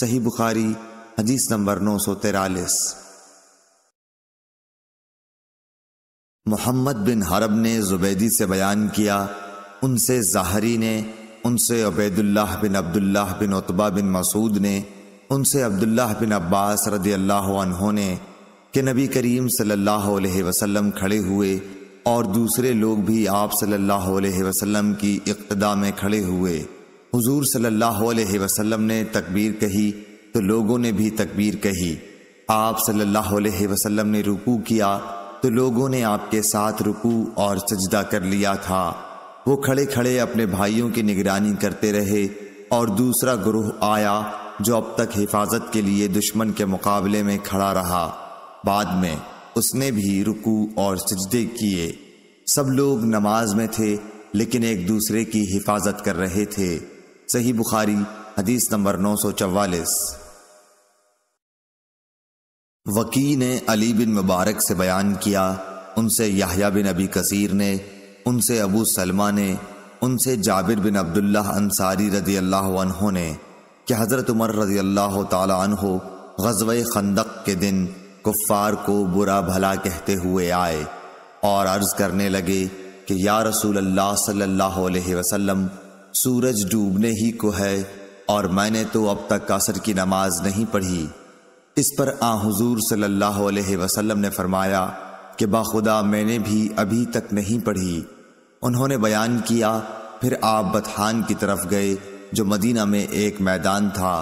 सही बुखारी हदीस नंबर नौ सौ तिरालीस मोहम्मद बिन हरब ने जुबैदी से बयान किया उनसे जाहरी ने उनसे अबैदुल्लाह बिन अब्दुल्लाह बिन उतबा बिन मसूद ने उनसे अब्दुल्लाह बिन अब्बास रदी अल्लाह ने कि नबी करीम सल्लल्लाहु अलैहि वसल्लम खड़े हुए और दूसरे लोग भी आप सल्लल्लाहु अलैहि वसल्लम की इक्तदा में खड़े हुए हुजूर सल्लल्लाहु अलैहि वसल्लम ने तकबीर कही तो लोगों ने भी तकबीर कही आप सल्लल्लाहु अलैहि वसल्लम ने रुकू किया तो लोगों ने आपके साथ रुकू और सजदा कर लिया था वो खड़े खड़े अपने भाइयों की निगरानी करते रहे और दूसरा ग्रोह आया जो अब तक हिफाजत के लिए दुश्मन के मुकाबले में खड़ा रहा बाद में उसने भी रुकू और सजदे किए सब लोग नमाज में थे लेकिन एक दूसरे की हिफाजत कर रहे थे सही बुखारी हदीस नंबर नौ सौ चवालीस वकी ने अली बिन मुबारक से बयान किया उनसे याहिया बिन अबी कसीर ने उनसे अबू सलमा ने उनसे जाबिर बिन अब्दुल्ला अंसारी रदी अल्लाह ने कि हज़रत उमर रजी अल्लाह तहो गजब खंदक के दिन कुफ़ार को बुरा भला कहते हुए आए और अर्ज़ करने लगे कि या रसूल अल्लाह सल्लल्लाहु अलैहि वसल्लम सूरज डूबने ही को है और मैंने तो अब तक कासर की नमाज नहीं पढ़ी इस पर आ हजूर सल्लल्लाहु अलैहि वसल्लम ने फरमाया कि बाखुदा मैंने भी अभी तक नहीं पढ़ी उन्होंने बयान किया फिर आप बतहान की तरफ गए जो मदीना में एक मैदान था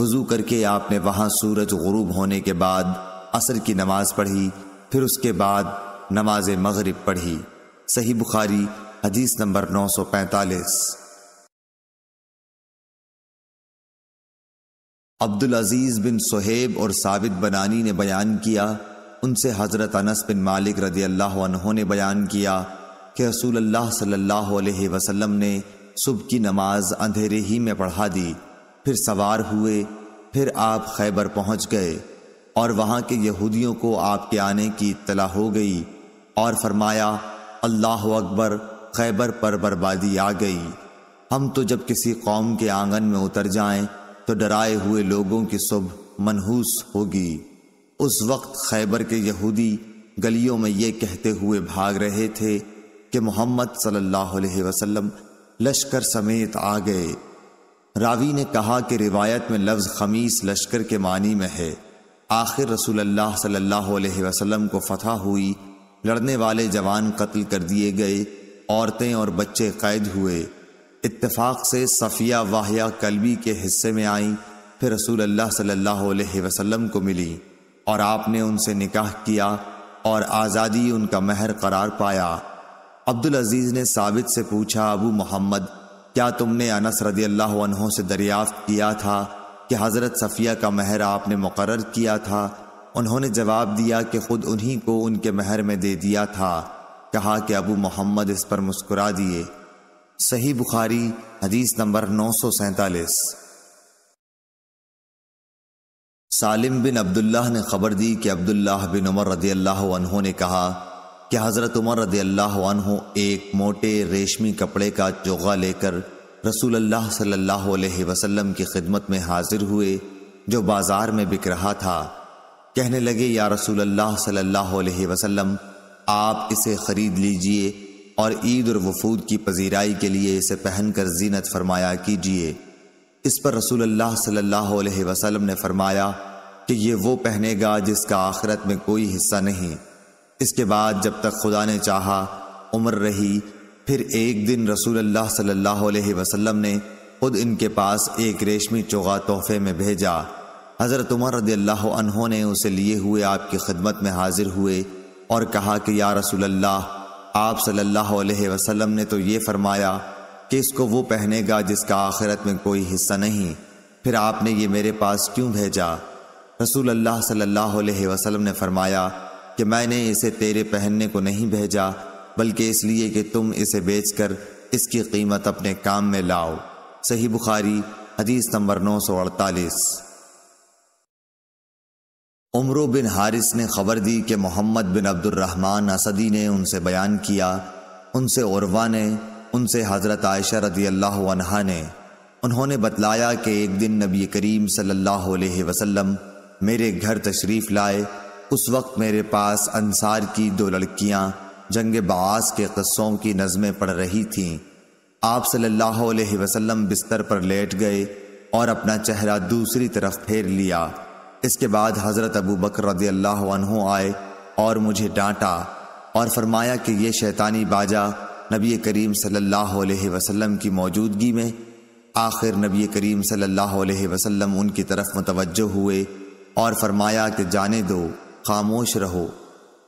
वज़ू करके आपने वहाँ सूरज गरूब होने के बाद असर की नमाज पढ़ी फिर उसके बाद नमाज मगरब पढ़ी सही बुखारी हदीस नंबर पैंतालीस अब्दुल अजीज बिन सोहेब और साबित बनानी ने बयान किया उनसे हज़रत अनस बिन मालिक रदी अल्लाह ने बयान किया कि रसूल अल्लाह सल्लल्लाहु अलैहि वसल्लम ने सुबह की नमाज अंधेरे ही में पढ़ा दी फिर सवार हुए फिर आप खैबर पहुंच गए और वहां के यहूदियों को आपके आने की इतला हो गई और फरमाया अल्लाह अकबर खैबर पर बर्बादी आ गई हम तो जब किसी कौम के आंगन में उतर जाएं तो डराए हुए लोगों की सुबह मनहूस होगी उस वक्त खैबर के यहूदी गलियों में ये कहते हुए भाग रहे थे कि मोहम्मद सल्लल्लाहु अलैहि वसल्लम लश्कर समेत आ गए रावी ने कहा कि रिवायत में लफ्ज खमीस लश्कर के मानी में है आखिर रसूल अल्लाह सल्लल्लाहु अलैहि वसल्लम को फतह हुई लड़ने वाले जवान कत्ल कर दिए गए औरतें और बच्चे कैद हुए इत्तेफाक से सफ़िया वाहिया कलबी के हिस्से में आई फिर रसूल अल्लाह सल्लल्लाहु अलैहि वसल्लम को मिली और आपने उनसे निकाह किया और आज़ादी उनका महर करार पाया अब्दुल अजीज़ ने साबित से पूछा अबू मोहम्मद क्या तुमने अनस रदी अल्लाह से दरियाफ्त किया था कि हज़रत सफ़िया का महर आपने मुकर किया था उन्होंने जवाब दिया कि ख़ुद उन्हीं को उनके महर में दे दिया था कहा कि अबू मोहम्मद इस पर मुस्कुरा दिए सही बुखारी हदीस नंबर नौ सौ सैतालीस सालिम बिन अब्दुल्लाह ने खबर दी कि अब्दुल्लाह बिन उमर रदी अल्लाह ने कहा कि हज़रत उमर रदी अल्लाह एक मोटे रेशमी कपड़े का चोगा लेकर रसूल अल्लाह सल्लल्लाहु अलैहि वसल्लम की खिदमत में हाजिर हुए जो बाज़ार में बिक रहा था कहने लगे या रसूल अल्लाह सल्लल्लाहु अलैहि वसल्लम आप इसे ख़रीद लीजिए और ईद और वफूद की पजीराई के लिए इसे पहनकर जीनत फरमाया कीजिए इस पर रसूल अल्लाह सल्लल्लाहु अलैहि वसल्लम ने फरमाया कि ये वो पहनेगा जिसका आखिरत में कोई हिस्सा नहीं इसके बाद जब तक खुदा ने चाहा उम्र रही फिर एक दिन रसूल अल्लाह सल्लल्लाहु अलैहि वसल्लम ने खुद इनके पास एक रेशमी चोगा तोहफे में भेजा हज़रत उमर रदी अल्लाह ने उसे लिए हुए आपकी खिदमत में हाजिर हुए और कहा कि या रसूल अल्लाह आप सल्लल्लाहु अलैहि वसल्लम ने तो ये फरमाया कि इसको वो पहनेगा जिसका आखिरत में कोई हिस्सा नहीं फिर आपने ये मेरे पास क्यों भेजा रसूल अल्लाह सल्लल्लाहु वसलम ने फरमाया कि मैंने इसे तेरे पहनने को नहीं भेजा बल्कि इसलिए कि तुम इसे बेचकर इसकी कीमत अपने काम में लाओ सही बुखारी हदीस नंबर नौ सौ अड़तालीस उमरू बिन हारिस ने खबर दी कि मोहम्मद बिन अब्दुलरहमान असदी ने उनसे बयान किया उनसे औरवा ने उनसे हज़रत आयशा रदी अल्लाह ने उन्होंने बतलाया कि एक दिन नबी करीम सल्लल्लाहु अलैहि वसल्लम मेरे घर तशरीफ़ लाए उस वक्त मेरे पास अंसार की दो लड़कियां जंग बास के क़स्सों की नज़में पढ़ रही थीं आप सल्लल्लाहु अलैहि वसल्लम बिस्तर पर लेट गए और अपना चेहरा दूसरी तरफ फेर लिया इसके बाद हज़रत अबू बकर रदी अल्लाह आए और मुझे डांटा और फरमाया कि ये शैतानी बाजा नबी करीम सल्लल्लाहु अलैहि वसल्लम की मौजूदगी में आखिर नबी करीम सल्लल्लाहु अलैहि वसल्लम उनकी तरफ मुतवज्जो हुए और फरमाया कि जाने दो खामोश रहो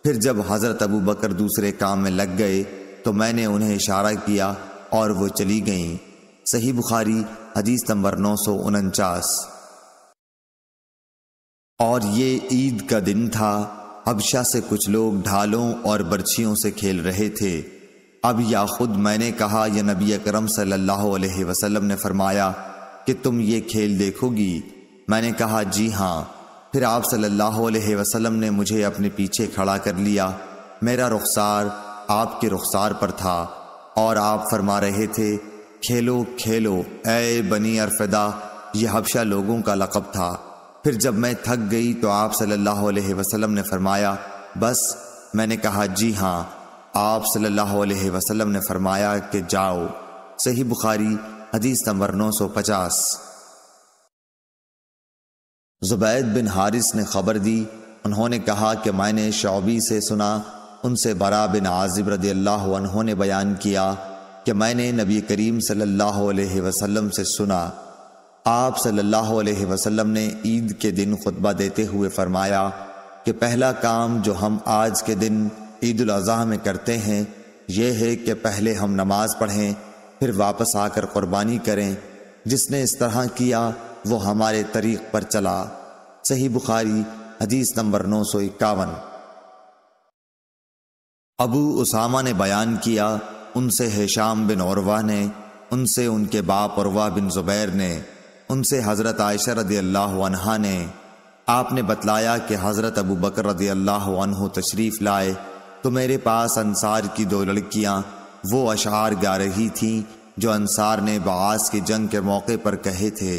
फिर जब हज़रत अबू बकर दूसरे काम में लग गए तो मैंने उन्हें इशारा किया और वो चली गईं सही बुखारी हदीस नंबर नौ सौ उनचास और ये ईद का दिन था हबशा से कुछ लोग ढालों और बर्छियों से खेल रहे थे अब या खुद मैंने कहा या नबी करम सल्लल्लाहु अलैहि वसल्लम ने फरमाया कि तुम ये खेल देखोगी मैंने कहा जी हाँ फिर आप सल्लल्लाहु अलैहि वसल्लम ने मुझे अपने पीछे खड़ा कर लिया मेरा रुखसार आपके रुखसार पर था और आप फरमा रहे थे खेलो खेलो ए बनी अरफदा यह हबशा लोगों का लकब था फिर जब मैं थक गई तो आप सल्लल्लाहु अलैहि वसल्लम ने फरमाया बस मैंने कहा जी हाँ आप सल्लल्लाहु अलैहि वसल्लम ने फरमाया कि जाओ सही बुखारी हदीस नंबर नौ सौ पचास जुबैद बिन हारिस ने खबर दी उन्होंने कहा कि मैंने शौबी से सुना उनसे बरा बिन आजिब रदी अल्लाह उन्होंने बयान किया कि मैंने नबी करीम सल्लल्लाहु अलैहि वसल्लम से सुना आप सल्लल्लाहु अलैहि वसल्लम ने ईद के दिन खुतबा देते हुए फरमाया कि पहला काम जो हम आज के दिन ईद अज़ी में करते हैं यह है कि पहले हम नमाज पढ़ें फिर वापस आकर कुर्बानी करें जिसने इस तरह किया वो हमारे तरीक पर चला सही बुखारी हदीस नंबर नौ सौ इक्यावन अबू उसामा ने बयान किया उनसे हैशाम बिन औरवा ने उनसे उनके बाप औरवा बिन जुबैर ने उनसे हज़रत आयशा रदी अल्लाह ने आपने बतलाया कि हज़रत अबू बकर रदी अल्लाह तशरीफ़ लाए तो मेरे पास अंसार की दो लड़कियां वो अशार गा रही थीं जो अंसार ने बास की जंग के मौके पर कहे थे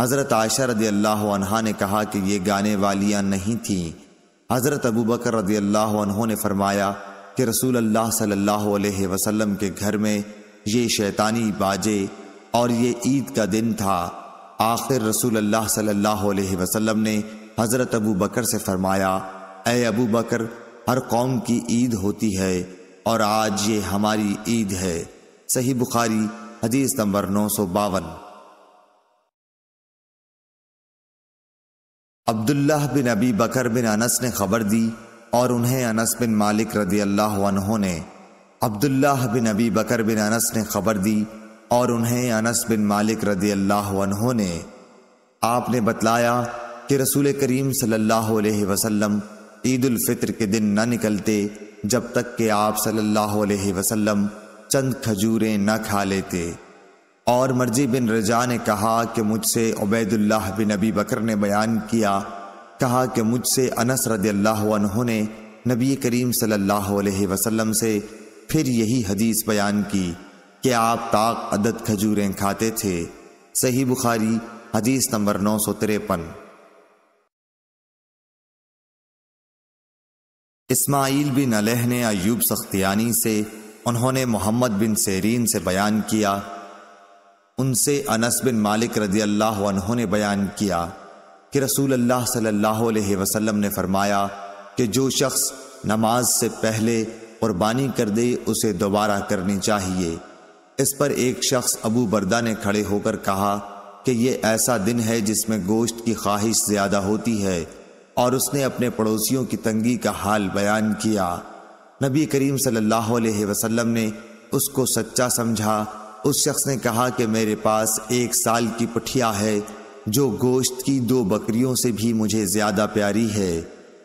हज़रत आयशा रदी अल्लाह अनहा ने कहा कि ये गाने वालियाँ नहीं थीं हज़रत अबू बकर रदी अल्लाह ने फरमाया कि रसूल अल्लाह सल्लल्लाहु अलैहि वसल्लम के घर में ये शैतानी बाजे और ये ईद का दिन था आखिर रसूल अल्लाह सल्लल्लाहु अलैहि वसल्लम ने हज़रत अबू बकर से फरमाया ए अबू बकर हर कौम की ईद होती है और आज ये हमारी ईद है सही बुखारी हदीस नंबर नौ सौ बावन अब्दुल्लाह बिन अबी बकर बिन अनस ने खबर दी और उन्हें अनस बिन मालिक रदी अल्लाह ने अब्दुल्लाह बिन अबी बकर बिन अनस ने खबर दी और उन्हें अनस बिन मालिक रदी अल्लाह ने आपने बतलाया कि रसूल करीम सल्लल्लाहु अलैहि वसल्लम ईद उल के दिन न निकलते जब तक कि आप सल्लल्लाहु अलैहि वसल्लम चंद खजूरें न खा लेते और मर्जी बिन रजा ने कहा कि मुझसे उबैदुल्लाह बिन नबी बकर ने बयान किया कहा कि मुझसे अनस रदी ने नबी करीम सल्लल्लाहु अलैहि वसल्लम से फिर यही हदीस बयान की कि आप ताक अदद खजूरें खाते थे सही बुखारी हदीस नंबर नौ सौ तिरपन इस्माइल बिन अलह ने अयूब सख्तियानी से उन्होंने मोहम्मद बिन सेरीन से बयान किया उनसे अनस बिन मालिक रजी अल्लाह ने बयान किया कि रसूल अल्लाह सल्लल्लाहु अलैहि वसल्लम ने फरमाया कि जो शख्स नमाज से पहले कुर्बानी कर दे उसे दोबारा करनी चाहिए इस पर एक शख्स अबू बरदा ने खड़े होकर कहा कि यह ऐसा दिन है जिसमें गोश्त की ख्वाहिश ज़्यादा होती है और उसने अपने पड़ोसियों की तंगी का हाल बयान किया नबी करीम सल्लल्लाहु अलैहि वसल्लम ने उसको सच्चा समझा उस शख्स ने कहा कि मेरे पास एक साल की पठिया है जो गोश्त की दो बकरियों से भी मुझे ज़्यादा प्यारी है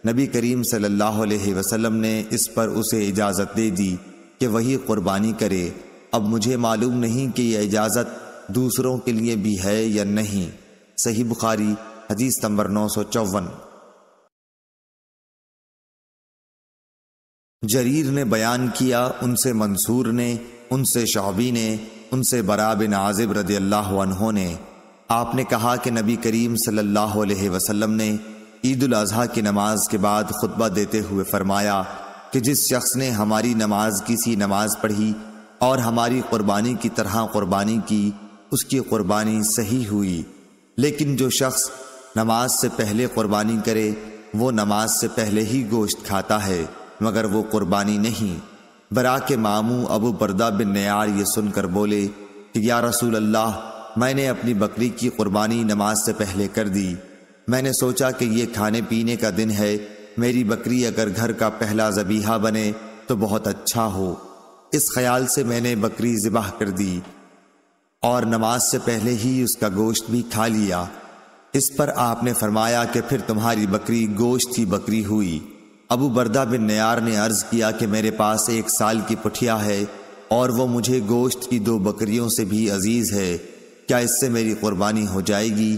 नबी करीम सल्लल्लाहु अलैहि वसल्लम ने इस पर उसे इजाज़त दे दी कि वही कुर्बानी करे अब मुझे मालूम नहीं कि यह इजाज़त दूसरों के लिए भी है या नहीं सही बुखारी हदीस नंबर नौ सौ चौवन जरीर ने बयान किया उनसे मंसूर ने उनसे शाबी ने उनसे बरा बिन आजिब रदी अल्लाह ने आपने कहा कि नबी करीम सल्लल्लाहु अलैहि वसल्लम ने ईद अज़ी अजहा की नमाज के बाद खुतबा देते हुए फरमाया कि जिस शख्स ने हमारी नमाज की सी नमाज पढ़ी और हमारी कुर्बानी की तरह कुर्बानी की उसकी कुर्बानी सही हुई लेकिन जो शख्स नमाज से पहले कुर्बानी करे वो नमाज से पहले ही गोश्त खाता है मगर वो कुर्बानी नहीं बरा के मामू अबू बरदा बिन नयार ये सुनकर बोले कि या रसूल अल्लाह मैंने अपनी बकरी की कुर्बानी नमाज से पहले कर दी मैंने सोचा कि ये खाने पीने का दिन है मेरी बकरी अगर घर का पहला जबीहा बने तो बहुत अच्छा हो इस ख्याल से मैंने बकरी जबाह कर दी और नमाज से पहले ही उसका गोश्त भी खा लिया इस पर आपने फरमाया कि फिर तुम्हारी बकरी गोश्त ही बकरी हुई अबू बरदा बिन नयार ने अर्ज किया कि मेरे पास एक साल की पुठिया है और वो मुझे गोश्त की दो बकरियों से भी अजीज है क्या इससे मेरी कुर्बानी हो जाएगी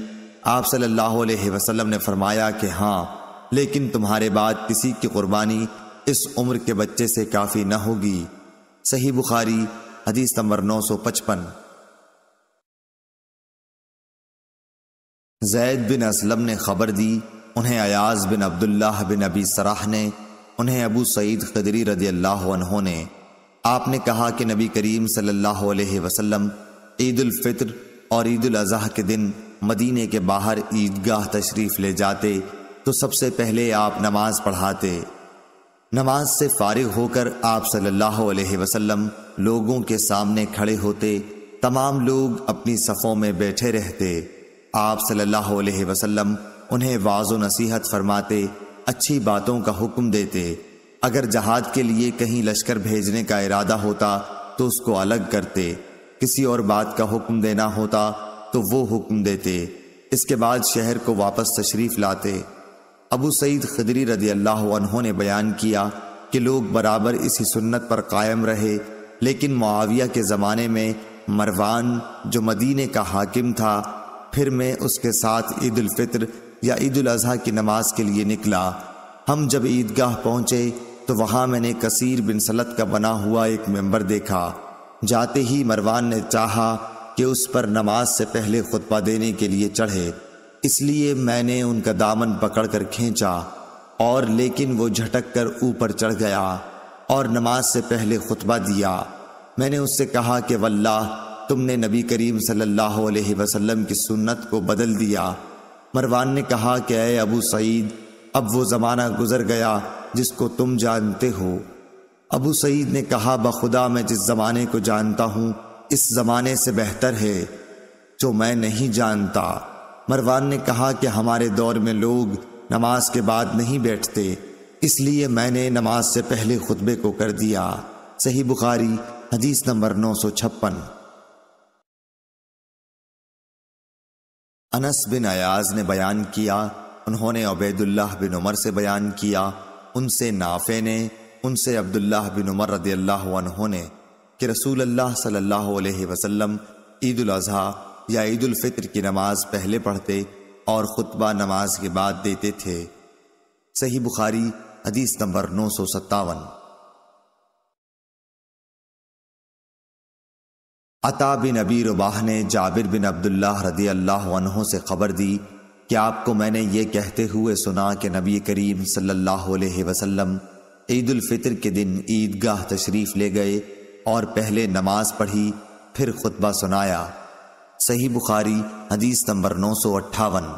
आप सल्लल्लाहु अलैहि वसल्लम ने फरमाया कि हाँ लेकिन तुम्हारे बाद किसी की कुर्बानी इस उम्र के बच्चे से काफी न होगी सही बुखारी हदीस नंबर नौ सौ पचपन जैद बिन असलम ने खबर दी उन्हें अयाज बिन अब्दुल्लाह बिन अबी सराह ने उन्हें अबू सईद खदरी रदी अल्लाह उन्होंने आपने कहा कि नबी करीम सल्लल्लाहु अलैहि वसल्लम फितर और ईदालज़ा के दिन मदीने के बाहर ईदगाह तशरीफ़ ले जाते तो सबसे पहले आप नमाज पढ़ाते नमाज से फारिग होकर आप सल्लल्लाहु अलैहि वसल्लम लोगों के सामने खड़े होते तमाम लोग अपनी सफ़ों में बैठे रहते आप सल्लल्लाहु अलैहि वसल्लम उन्हें वाज नसीहत फरमाते अच्छी बातों का हुक्म देते अगर जहाज के लिए कहीं लश्कर भेजने का इरादा होता तो उसको अलग करते किसी और बात का हुक्म देना होता तो वो हुक्म देते इसके बाद शहर को वापस तशरीफ लाते अबू सईद खदरी रदी अल्लाह ने बयान किया कि लोग बराबर इसी सुन्नत पर कायम रहे लेकिन मुआविया के ज़माने में मरवान जो मदीने का हाकिम था फिर मैं उसके साथ ईद उल फित्र या ईद उल अजहा की नमाज के लिए निकला हम जब ईदगाह पहुंचे तो वहां मैंने कसीर बिन सलत का बना हुआ एक मेंबर देखा जाते ही मरवान ने चाहा कि उस पर नमाज से पहले खुतबा देने के लिए चढ़े इसलिए मैंने उनका दामन पकड़ कर खींचा और लेकिन वो झटक कर ऊपर चढ़ गया और नमाज से पहले खुतबा दिया मैंने उससे कहा कि वल्लाह तुमने नबी करीम सल्लल्लाहु अलैहि वसल्लम की सुन्नत को बदल दिया मरवान ने कहा कि अय अबू सईद अब वो ज़माना गुजर गया जिसको तुम जानते हो अबू सईद ने कहा बखुदा मैं जिस ज़माने को जानता हूँ इस ज़माने से बेहतर है जो मैं नहीं जानता मरवान ने कहा कि हमारे दौर में लोग नमाज के बाद नहीं बैठते इसलिए मैंने नमाज से पहले खुतबे को कर दिया सही बुखारी हदीस नंबर नौ सौ छप्पन अनस बिन अयाज ने बयान किया उन्होंने अबैदुल्लाह बिन उमर से बयान किया उनसे नाफे ने उनसे अब्दुल्लाह बिन उमर रदी अल्लाह ने कि रसूल अल्लाह सल्लल्लाहु अलैहि वसल्लम ईद उल अजहा या ईद उल की नमाज पहले पढ़ते और खुतबा नमाज के बाद देते थे सही बुखारी हदीस नंबर नौ सौ सत्तावन अता बिन अबी रुबाह ने जाबिर बिन अब्दुल्ला रदी अल्लाह से खबर दी कि आपको मैंने ये कहते हुए सुना कि नबी करीम सल्लल्लाहु अलैहि वसल्लम ईद फितर के दिन ईदगाह तशरीफ ले गए और पहले नमाज पढ़ी फिर खुतबा सुनाया सही बुखारी हदीस नंबर नौ सौ अट्ठावन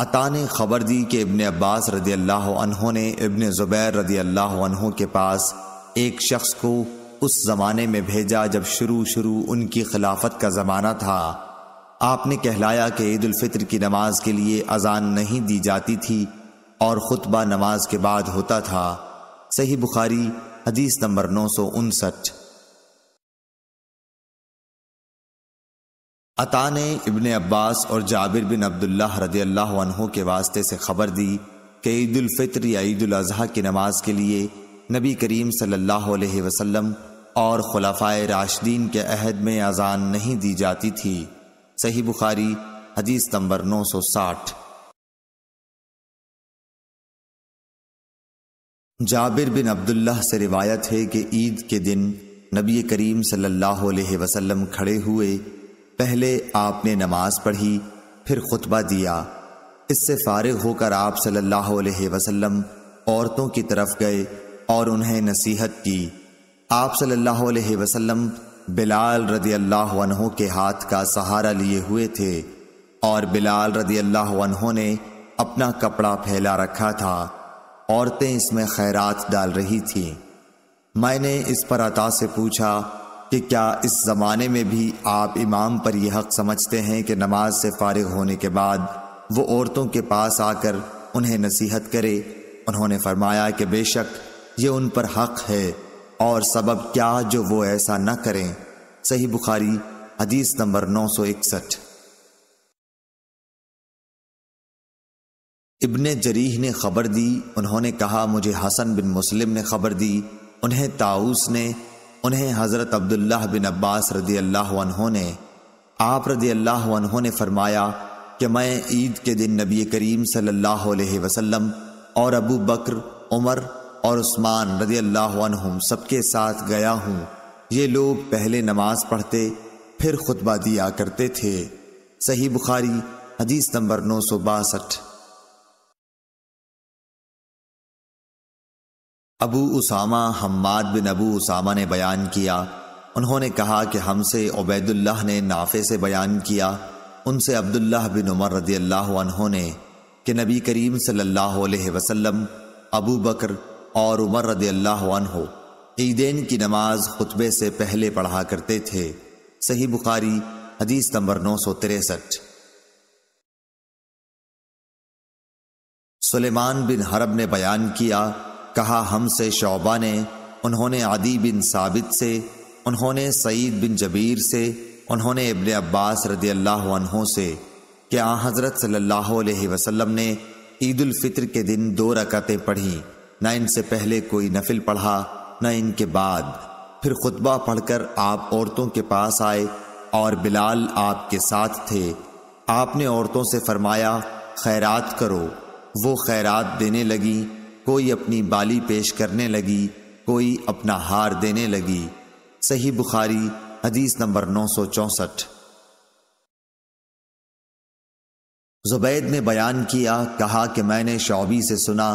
अता ने खबर दी कि इबन अब्बास रदी अल्लाह ने इबन ज़ुबैर रदी अल्लाह के पास एक शख्स को उस ज़माने में भेजा जब शुरू शुरू उनकी खिलाफत का ज़माना था आपने कहलाया कि ईद की नमाज के लिए अजान नहीं दी जाती थी और खुतबा नमाज के बाद होता था सही बुखारी हदीस नंबर नौ सौ उनसठ अता ने इबन अब्बास और जाबिर बिन अब्दुल्ला रदी अल्लाह के वास्ते से खबर दी कि ईदालफ़ितर या ईदाजी की नमाज के लिए नबी करीम सल्लल्लाहु अलैहि वसल्लम और खुलाफाए राशदीन के अहद में अजान नहीं दी जाती थी सही बुखारी हदीस नंबर 960जाबिर जाबिर बिन अब्दुल्ला से रिवायत है कि ईद के दिन नबी करीम सल्लल्लाहु अलैहि वसल्लम खड़े हुए पहले आपने नमाज पढ़ी फिर खुतबा दिया इससे फारिग होकर आप सल्लल्लाहु अलैहि वसल्लम औरतों की तरफ गए और उन्हें नसीहत की आप सल्लल्लाहु अलैहि वसल्लम बिलाल रदी अल्लाह के हाथ का सहारा लिए हुए थे और बिलाल रदी अल्लाह ने अपना कपड़ा फैला रखा था औरतें इसमें खैरात डाल रही थीं मैंने इस पर अता से पूछा कि क्या इस ज़माने में भी आप इमाम पर यह हक समझते हैं कि नमाज से फारिग होने के बाद वो औरतों के पास आकर उन्हें नसीहत करे उन्होंने फरमाया कि बेशक ये उन पर हक है और सबब क्या जो वो ऐसा न करें सही बुखारी हदीस नंबर नौ सौ इकसठ इबन जरीह ने खबर दी उन्होंने कहा मुझे हसन बिन मुस्लिम ने खबर दी उन्हें ताऊस ने उन्हें हज़रत अब्दुल्लाह बिन अब्बास रदी अल्लाह ने आप रदी अल्लाह ने फरमाया कि मैं ईद के दिन नबी करीम सल्लल्लाहु और अबू बकर उमर और उस्मान रदी अल्लाह सबके साथ गया हूँ ये लोग पहले नमाज पढ़ते फिर खुतबा दिया करते थे सही बुखारी हदीस नंबर नौ सौ बासठ अबू उसामा हम्माद बिन अबू उसामा ने बयान किया उन्होंने कहा कि हमसे उबैदुल्लाह ने नाफे से बयान किया उनसे अब्दुल्लाह बिन उमर रदी अल्लाह ने कि नबी करीम सल्लल्लाहु अलैहि वसल्लम अबू बकर और उमर रदी अल्लाह ईदेन की नमाज खुतबे से पहले पढ़ा करते थे सही बुखारी हदीस नंबर नौ सौ तिरसठ सलेमान बिन हरब ने बयान किया कहा हमसे शोबा ने उन्होंने आदि बिन साबित से उन्होंने सईद बिन जबीर से उन्होंने इबन अब्बास रदी अल्लाह से क्या हज़रत सल्लल्लाहु अलैहि वसल्लम ने फितर के दिन दो रकतें पढ़ी न इनसे पहले कोई नफिल पढ़ा न इनके बाद फिर खुतबा पढ़कर आप औरतों के पास आए और बिलाल आपके साथ थे आपने औरतों से फरमाया खैरात करो वो खैरात देने लगी कोई अपनी बाली पेश करने लगी कोई अपना हार देने लगी सही बुखारी हदीस नंबर नौ सौ चौसठ जुबैद ने बयान किया कहा कि मैंने शौबी से सुना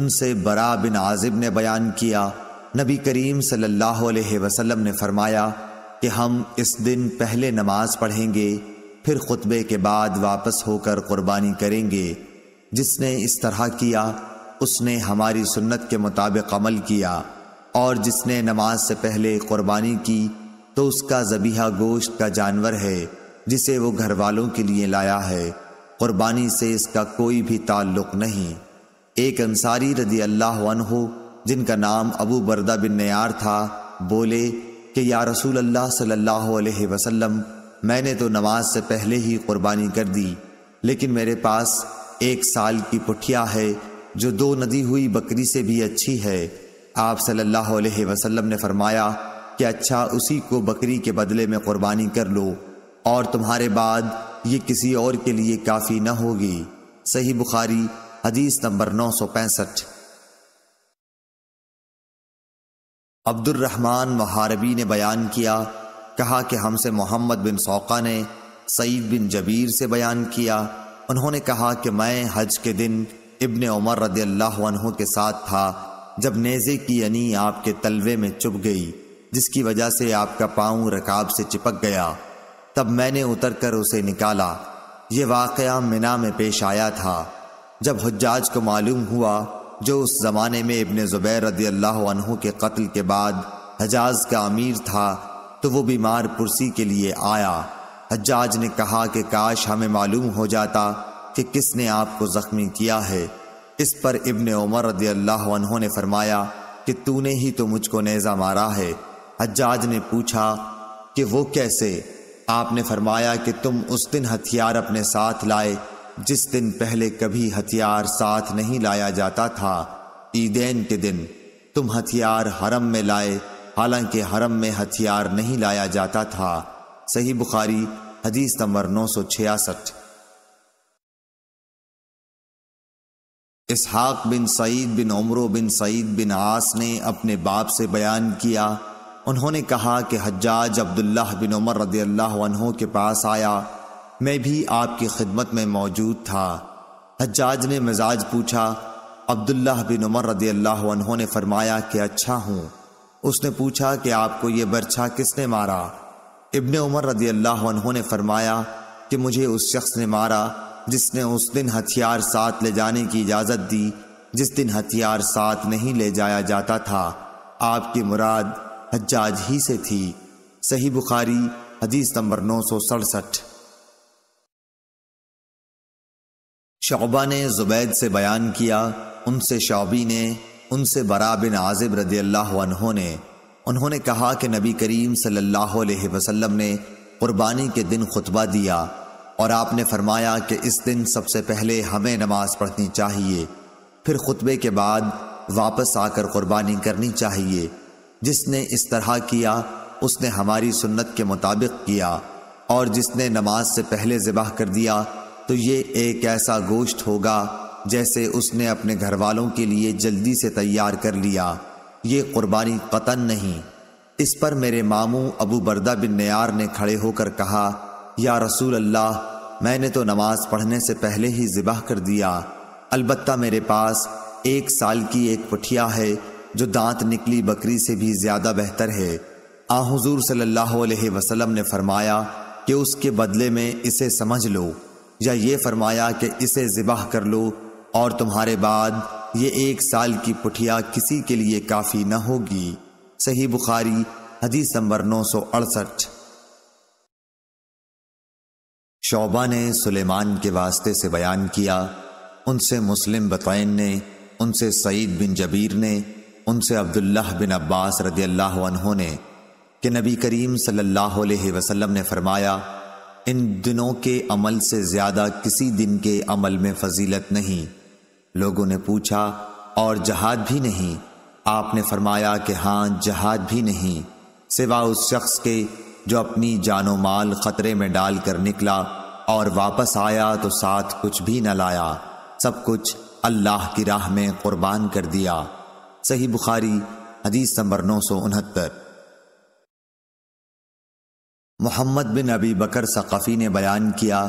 उनसे बरा बिन आजिब ने बयान किया नबी करीम सल्लल्लाहु अलैहि वसल्लम ने फरमाया कि हम इस दिन पहले नमाज पढ़ेंगे फिर खुतबे के बाद वापस होकर कुर्बानी करेंगे जिसने इस तरह किया उसने हमारी सुन्नत के मुताबिक अमल किया और जिसने नमाज से पहले कुर्बानी की तो उसका जबीहा गोश्त का जानवर है जिसे वो घर वालों के लिए लाया है कुर्बानी से इसका कोई भी ताल्लुक नहीं एक अंसारी रदी अल्लाह हो जिनका नाम अबू बरदा बिन नयार था बोले कि या रसूल अल्लाह सल्लल्लाहु अलैहि वसल्लम मैंने तो नमाज से पहले ही कुर्बानी कर दी लेकिन मेरे पास एक साल की पुठिया है जो दो नदी हुई बकरी से भी अच्छी है आप सल्लल्लाहु अलैहि वसल्लम ने फरमाया कि अच्छा उसी को बकरी के बदले में कुर्बानी कर लो और तुम्हारे बाद ये किसी और के लिए काफ़ी न होगी सही बुखारी हदीस नंबर नौ सौ पैंसठ अब्दुलरहमान महारबी ने बयान किया कहा कि हमसे मोहम्मद बिन सौका ने सईद बिन जबीर से बयान किया उन्होंने कहा कि मैं हज के दिन इब्ने उमर रदी अल्लाह के साथ था जब नेज़े की अनी आपके तलवे में चुप गई जिसकी वजह से आपका पाँव रकाब से चिपक गया तब मैंने उतर कर उसे निकाला ये वाकया मिना में पेश आया था जब हजाज को मालूम हुआ जो उस ज़माने में इबन ज़ुबैर रदी अल्लाह के कत्ल के बाद हजाज का अमीर था तो वो बीमार पुरसी के लिए आया हजाज ने कहा कि काश हमें मालूम हो जाता कि किसने आपको जख्मी किया है इस पर इब्न उमर रदी अल्लाह ने फरमाया कि तूने ही तो मुझको नेज़ा मारा है हज्जाज ने पूछा कि वो कैसे आपने फरमाया कि तुम उस दिन हथियार अपने साथ लाए जिस दिन पहले कभी हथियार साथ नहीं लाया जाता था ईदेन के दिन तुम हथियार हरम में लाए हालांकि हरम में हथियार नहीं लाया जाता था सही बुखारी हदीस नंबर नौ सौ छियासठ इसहाक बिन सईद बिन उमरो बिन सईद बिन आस ने अपने बाप से बयान किया उन्होंने कहा कि हज्जाज अब्दुल्लाह बिन उमर रदी अल्लाह के पास आया मैं भी आपकी खिदमत में मौजूद था हज्जाज ने मिजाज पूछा अब्दुल्लाह बिन उमर रदी अल्लाह ने फरमाया कि अच्छा हूँ उसने पूछा कि आपको ये बर्छा किसने मारा इबन उमर रदी अल्लाह ने फरमाया कि मुझे उस शख्स ने मारा जिसने उस दिन हथियार साथ ले जाने की इजाज़त दी जिस दिन हथियार साथ नहीं ले जाया जाता था आपकी मुराद हज्जाज ही से थी सही बुखारी हदीस नंबर नौ सौ सड़सठ शोबा ने जुबैद से बयान किया उनसे शौबी ने उनसे बरा बिन आजिब रदी अल्लाह ने उन्होंने कहा कि नबी करीम सल्लल्लाहु अलैहि वसल्लम ने कुर्बानी के दिन खुतबा दिया और आपने फरमाया कि इस दिन सबसे पहले हमें नमाज पढ़नी चाहिए फिर खुतबे के बाद वापस आकर कुर्बानी करनी चाहिए जिसने इस तरह किया उसने हमारी सुन्नत के मुताबिक किया और जिसने नमाज से पहले ज़िबाह कर दिया तो ये एक ऐसा गोश्त होगा जैसे उसने अपने घर वालों के लिए जल्दी से तैयार कर लिया ये कुर्बानी कतन नहीं इस पर मेरे मामू अबू बरदा बिन नयार ने खड़े होकर कहा या रसूल अल्लाह मैंने तो नमाज पढ़ने से पहले ही ज़िबाह कर दिया अलबत्ता मेरे पास एक साल की एक पुठिया है जो दांत निकली बकरी से भी ज़्यादा बेहतर है आ हजूर सल्लल्लाहु अलैहि वसल्लम ने फरमाया कि उसके बदले में इसे समझ लो या ये फरमाया कि इसे ज़िबाह कर लो और तुम्हारे बाद ये एक साल की पुठिया किसी के लिए काफ़ी न होगी सही बुखारी हदीस नंबर नौ सौ अड़सठ शोबा ने सुलेमान के वास्ते से बयान किया उनसे मुस्लिम बतैन ने उनसे सईद बिन जबीर ने उनसे अब्दुल्लाह बिन अब्बास रदी अल्लाह ने कि नबी करीम सल्लल्लाहु अलैहि वसल्लम ने फरमाया इन दिनों के अमल से ज़्यादा किसी दिन के अमल में फजीलत नहीं लोगों ने पूछा और जहाद भी नहीं आपने फरमाया कि हाँ जहाद भी नहीं सिवा उस शख्स के जो अपनी जानो माल खतरे में डालकर निकला और वापस आया तो साथ कुछ भी न लाया सब कुछ अल्लाह की राह में कुर्बान कर दिया सही बुखारी हदीस नंबर नौ सौ उनहत्तर मोहम्मद बिन अबी बकर सकाफ़ी ने बयान किया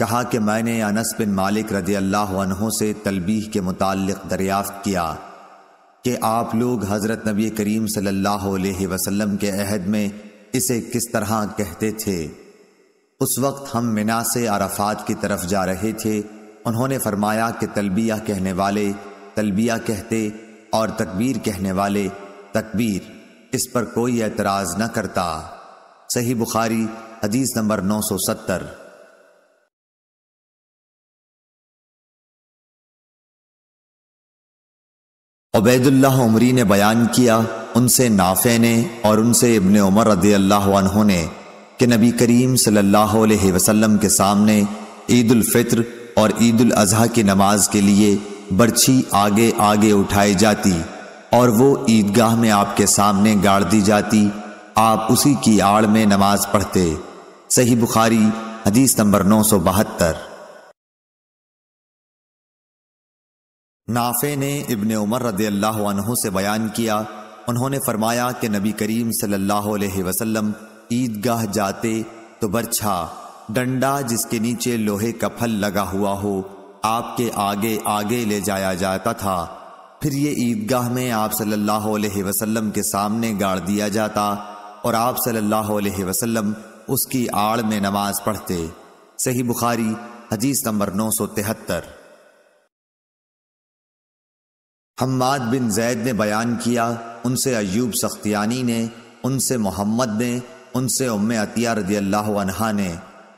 कहा कि मैंने अनस बिन मालिक रदी अल्लाह अनहों से तलबीह के मुतालिक दरियाफ्त किया कि आप लोग हज़रत नबी करीम सल्लल्लाहु अलैहि वसल्लम के अहद में इसे किस तरह कहते थे उस वक्त हम मिना से अराफात की तरफ जा रहे थे उन्होंने फरमाया कि तलबिया कहने वाले तलबिया कहते और तकबीर कहने वाले तकबीर इस पर कोई एतराज़ न करता सही बुखारी हदीस नंबर 970 उमरी ने बयान किया उनसे नाफे ने और उनसे इबन उमर रदी अल्लाह ने कि नबी करीम सल्लल्लाहु अलैहि वसल्लम के सामने ईदालफ़ित्र और ईद अज़हा की नमाज के लिए बर्छी आगे आगे उठाई जाती और वो ईदगाह में आपके सामने गाड़ दी जाती आप उसी की आड़ में नमाज पढ़ते सही बुखारी हदीस नंबर नौ सौ बहत्तर नाफे ने इबन उमर रदी अल्लाह से बयान किया उन्होंने फरमाया कि नबी करीम सल्लल्लाहु अलैहि वसल्लम ईदगाह जाते तो बरछा डंडा जिसके नीचे लोहे का फल लगा हुआ हो आपके आगे आगे ले जाया जाता था फिर ये ईदगाह में आप सल्लल्लाहु अलैहि वसल्लम के सामने गाड़ दिया जाता और आप सल्लल्लाहु अलैहि वसल्लम उसकी आड़ में नमाज पढ़ते सही बुखारी हदीस नंबर नौ सौ तिहत्तर हम्माद बिन जैद ने बयान किया उनसे अयूब सख्तियानी ने उनसे मोहम्मद ने उनसे उम्म अतिया रदी अल्लाह ने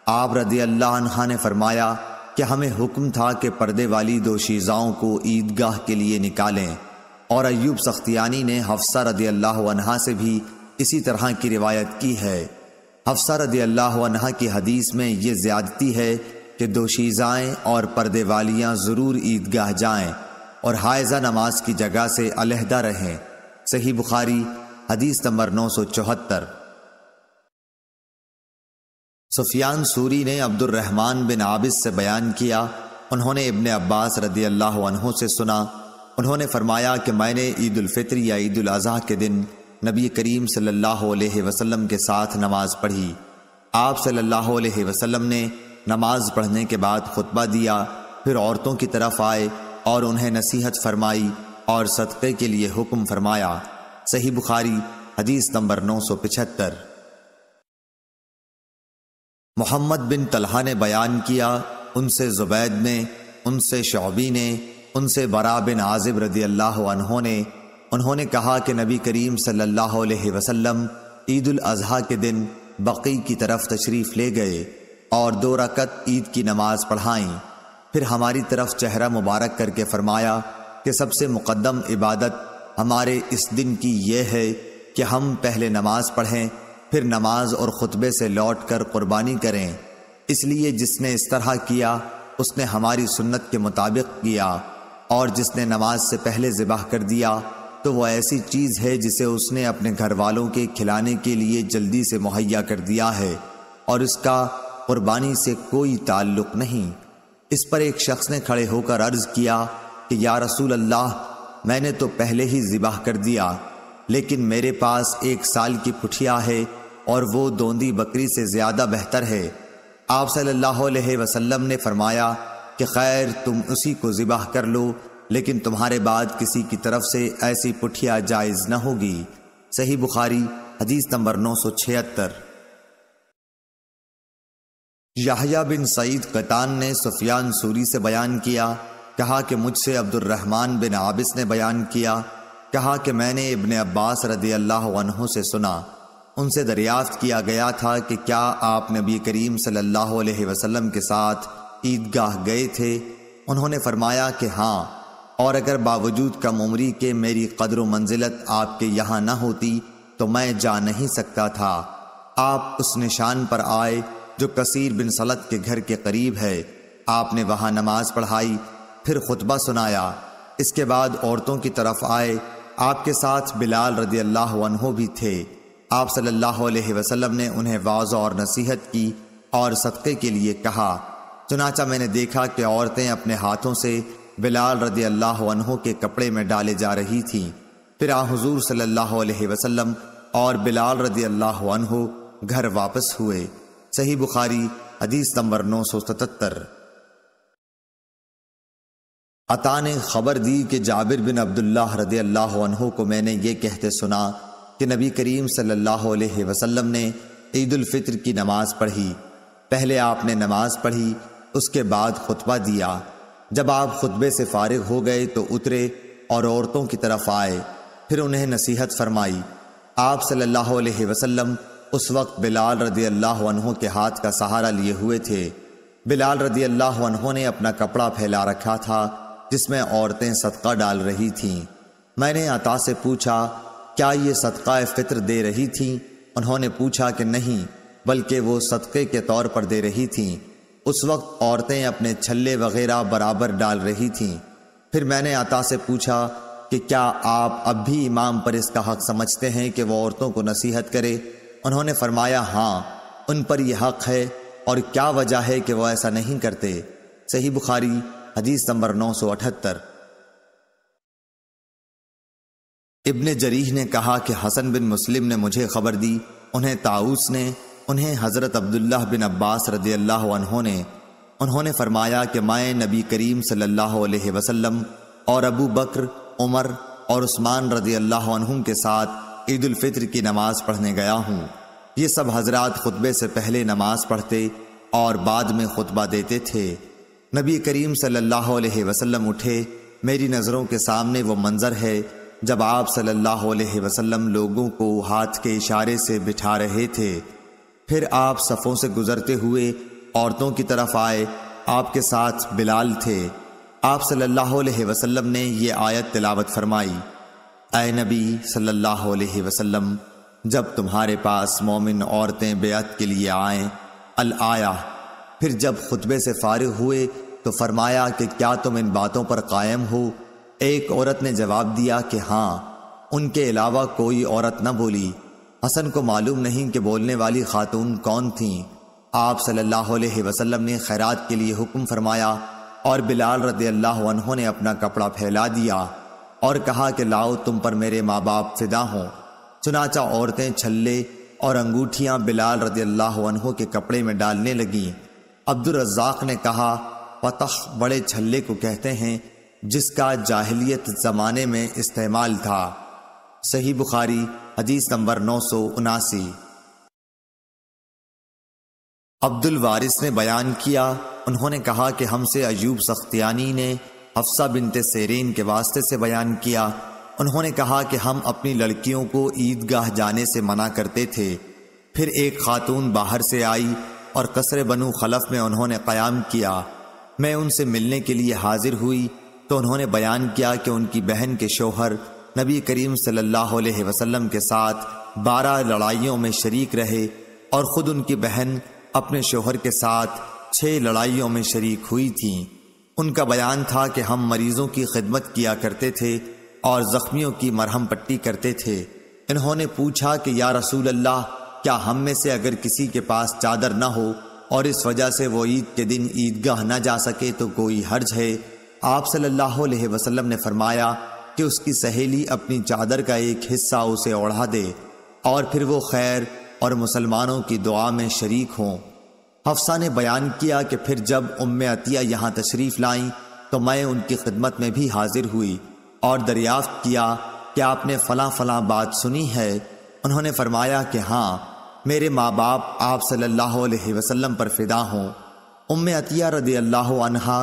आप रदी अल्लाह ने फरमाया कि हमें हुक्म था कि पर्दे वाली दो शीज़ाओं को ईदगाह के लिए निकालें और अयूब सख्तियानी ने हफ्सा रदी अल्लाह से भी इसी तरह की रिवायत की है हफ्सा रदी अल्लाह की हदीस में ये ज्यादती है कि दो शीज़ाएँ और पर्दे वालियाँ ज़रूर ईदगाह जाएँ और हायजा नमाज की जगह से अलहदा रहें सही बुखारी हदीस नंबर नौ सौ चौहत्तर सुफियान सूरी ने अब्दुलरहमान बिन आबिस से बयान किया उन्होंने इबन अब्बास रदी अल्लाह से सुना उन्होंने फरमाया कि मैंने ईद उलफ़ितर या ईद अजह के दिन नबी करीम सल्लल्लाहु अलैहि वसल्लम के साथ नमाज पढ़ी आप सल्लल्लाहु अलैहि वसल्लम ने नमाज पढ़ने के बाद खुतबा दिया फिर औरतों की तरफ आए और उन्हें नसीहत फरमाई और सदक़े के लिए हुक्म फरमाया सही बुखारी हदीस नंबर नौ सौ पिछहत्तर मोहम्मद बिन तलहा ने बयान किया उनसे जुबैद ने उनसे शौबी ने उनसे बरा बिन आजिब रदी अल्लाह ने उन्होंने कहा कि नबी करीम सल्लल्लाहु अलैहि वसल्लम ईद उल अजहा के दिन बकी की तरफ तशरीफ़ ले गए और दो रकत ईद की नमाज पढ़ाई फिर हमारी तरफ चेहरा मुबारक करके फरमाया कि सबसे मुकदम इबादत हमारे इस दिन की यह है कि हम पहले नमाज पढ़ें फिर नमाज और ख़ुतबे से लौट कर कुर्बानी करें इसलिए जिसने इस तरह किया उसने हमारी सुन्नत के मुताबिक किया और जिसने नमाज से पहले ज़िबाह कर दिया तो वह ऐसी चीज़ है जिसे उसने अपने घर वालों के खिलाने के लिए जल्दी से मुहैया कर दिया है और इसका कुर्बानी से कोई ताल्लुक नहीं इस पर एक शख्स ने खड़े होकर अर्ज किया कि या रसूल अल्लाह मैंने तो पहले ही जिबाह कर दिया लेकिन मेरे पास एक साल की पुठिया है और वो दोंदी बकरी से ज्यादा बेहतर है आप सल्लल्लाहु अलैहि वसल्लम ने फरमाया कि खैर तुम उसी को जिबाह कर लो लेकिन तुम्हारे बाद किसी की तरफ से ऐसी पुठिया जायज़ न होगी सही बुखारी हदीस नंबर नौ सौ छिहत्तर याहिया बिन सईद कतान ने सुफियान सूरी से बयान किया कहा कि मुझसे अब्दुलरहमान बिन आबिस ने बयान किया कहा कि मैंने इबन अब्बास रदी अल्लाह से सुना उनसे दरियाफ्त किया गया था कि क्या आप नबी करीम सल्लल्लाहु अलैहि वसल्लम के साथ ईदगाह गए थे उन्होंने फरमाया कि हाँ और अगर बावजूद कम उम्री के मेरी कदर मंजिलत आपके यहाँ न होती तो मैं जा नहीं सकता था आप उस निशान पर आए जो कसीर बिन सलत के घर के करीब है आपने वहां नमाज पढ़ाई फिर खुतबा सुनाया इसके बाद औरतों की तरफ आए आपके साथ बिलाल रदी अल्लाह भी थे आप सल्लल्लाहु अलैहि वसल्लम ने उन्हें वाज और नसीहत की और सदक़े के लिए कहा चुनाचा मैंने देखा कि औरतें अपने हाथों से बिलाल रदी अल्लाह के कपड़े में डाले जा रही थीं फिर आ हजूर वसलम और बिलाल रदी अल्लाह घर वापस हुए सही बुखारी हदीस नंबर नौ सौ सतहत्तर अता ने खबर दी कि जाबिर बिन अब्दुल्ला रदी अल्लाह को मैंने ये कहते सुना कि नबी करीम सल्लल्लाहु अलैहि वसल्लम ने फितर की नमाज पढ़ी पहले आपने नमाज पढ़ी उसके बाद खुतबा दिया जब आप खुतबे से फारिग हो गए तो उतरे और औरतों की तरफ आए फिर उन्हें नसीहत फरमाई आप सल्लल्लाहु अलैहि वसल्लम उस वक्त बिलाल रदी अल्लाह के हाथ का सहारा लिए हुए थे बिलाल रदी अल्लाह ने अपना कपड़ा फैला रखा था जिसमें औरतें सदका डाल रही थीं मैंने अता से पूछा क्या ये सदका फ़ितर दे रही थीं उन्होंने पूछा कि नहीं बल्कि वो सदक़े के तौर पर दे रही थीं उस वक्त औरतें अपने छल्ले वगैरह बराबर डाल रही थीं फिर मैंने अता से पूछा कि क्या आप अब भी इमाम पर इसका हक समझते हैं कि वह औरतों को नसीहत करे उन्होंने फरमाया हाँ उन पर यह हक है और क्या वजह है कि वह ऐसा नहीं करते सही बुखारी हदीस नंबर नौ सौ अठहत्तर इब्ने जरीह ने कहा कि हसन बिन मुस्लिम ने मुझे खबर दी उन्हें ताउस ने उन्हें हज़रत अब्दुल्लाह बिन अब्बास रदी अल्लाह उन्होंने उन्होंने फरमाया कि माए नबी करीम सल्लल्लाहु अलैहि वसल्लम और अबू बकर उमर और उस्मान रदी अल्लाह के साथ ईद उलफ़ित्र की नमाज़ पढ़ने गया हूँ ये सब हजरात खुतबे से पहले नमाज पढ़ते और बाद में खुतबा देते थे नबी करीम सल्लल्लाहु अलैहि वसल्लम उठे मेरी नज़रों के सामने वो मंज़र है जब आप सल्लल्लाहु अलैहि वसल्लम लोगों को हाथ के इशारे से बिठा रहे थे फिर आप सफ़ों से गुजरते हुए औरतों की तरफ आए आपके साथ बिलाल थे आप सल्लल्लाहु अलैहि वसल्लम ने ये आयत तिलावत फरमाई अय नबी सल्लल्लाहु अलैहि वसल्लम जब तुम्हारे पास मोमिन औरतें बेअत के लिए आएं अल आया फिर जब खुतबे से फारिग हुए तो फरमाया कि क्या तुम इन बातों पर कायम हो एक औरत ने जवाब दिया कि हाँ उनके अलावा कोई औरत न बोली हसन को मालूम नहीं कि बोलने वाली खातून कौन थीं आप सल्लल्लाहु अलैहि वसल्लम ने खैरात के लिए हुक्म फरमाया और बिलाल रदी अल्लाह ने अपना कपड़ा फैला दिया और कहा कि लाओ तुम पर मेरे माँ बाप फिदा हों चुनाचा औरतें छल्ले और अंगूठियां बिलाल रजी अल्लाह के कपड़े में डालने लगीं अब्दुलरजाक ने कहा पतख बड़े छल्ले को कहते हैं जिसका जाहलीत ज़माने में इस्तेमाल था सही बुखारी हदीस नंबर नौ सौ उनासी अब्दुल वारिस ने बयान किया उन्होंने कहा कि हमसे अयूब सख्तियानी ने हफ्सा बिनते सेरीन के वास्ते से बयान किया उन्होंने कहा कि हम अपनी लड़कियों को ईदगाह जाने से मना करते थे फिर एक खातून बाहर से आई और कसर बनु खलफ में उन्होंने क़याम किया मैं उनसे मिलने के लिए हाजिर हुई तो उन्होंने बयान किया कि उनकी बहन के शोहर नबी करीम सल्लल्लाहु अलैहि वसल्लम के साथ बारह लड़ाइयों में शरीक रहे और ख़ुद उनकी बहन अपने शोहर के साथ छः लड़ाइयों में शरीक हुई थी उनका बयान था कि हम मरीजों की खिदमत किया करते थे और जख्मियों की मरहम पट्टी करते थे इन्होंने पूछा कि या रसूल अल्लाह क्या हम में से अगर किसी के पास चादर न हो और इस वजह से वो ईद के दिन ईदगाह न जा सके तो कोई हर्ज है आप सल्लल्लाहु अलैहि वसल्लम ने फरमाया कि उसकी सहेली अपनी चादर का एक हिस्सा उसे ओढ़ा दे और फिर वो खैर और मुसलमानों की दुआ में शरीक हों हफ्सा ने बयान किया कि फिर जब उम्म अतिया यहाँ तशरीफ लाई तो मैं उनकी खिदमत में भी हाजिर हुई और दरियाफ्त किया कि आपने फला फला बात सुनी है उन्होंने फरमाया कि हाँ मेरे माँ बाप आप सल्लल्लाहु अलैहि वसल्लम पर फिदा हों उम्म अतिया रदी अल्लाह अनहा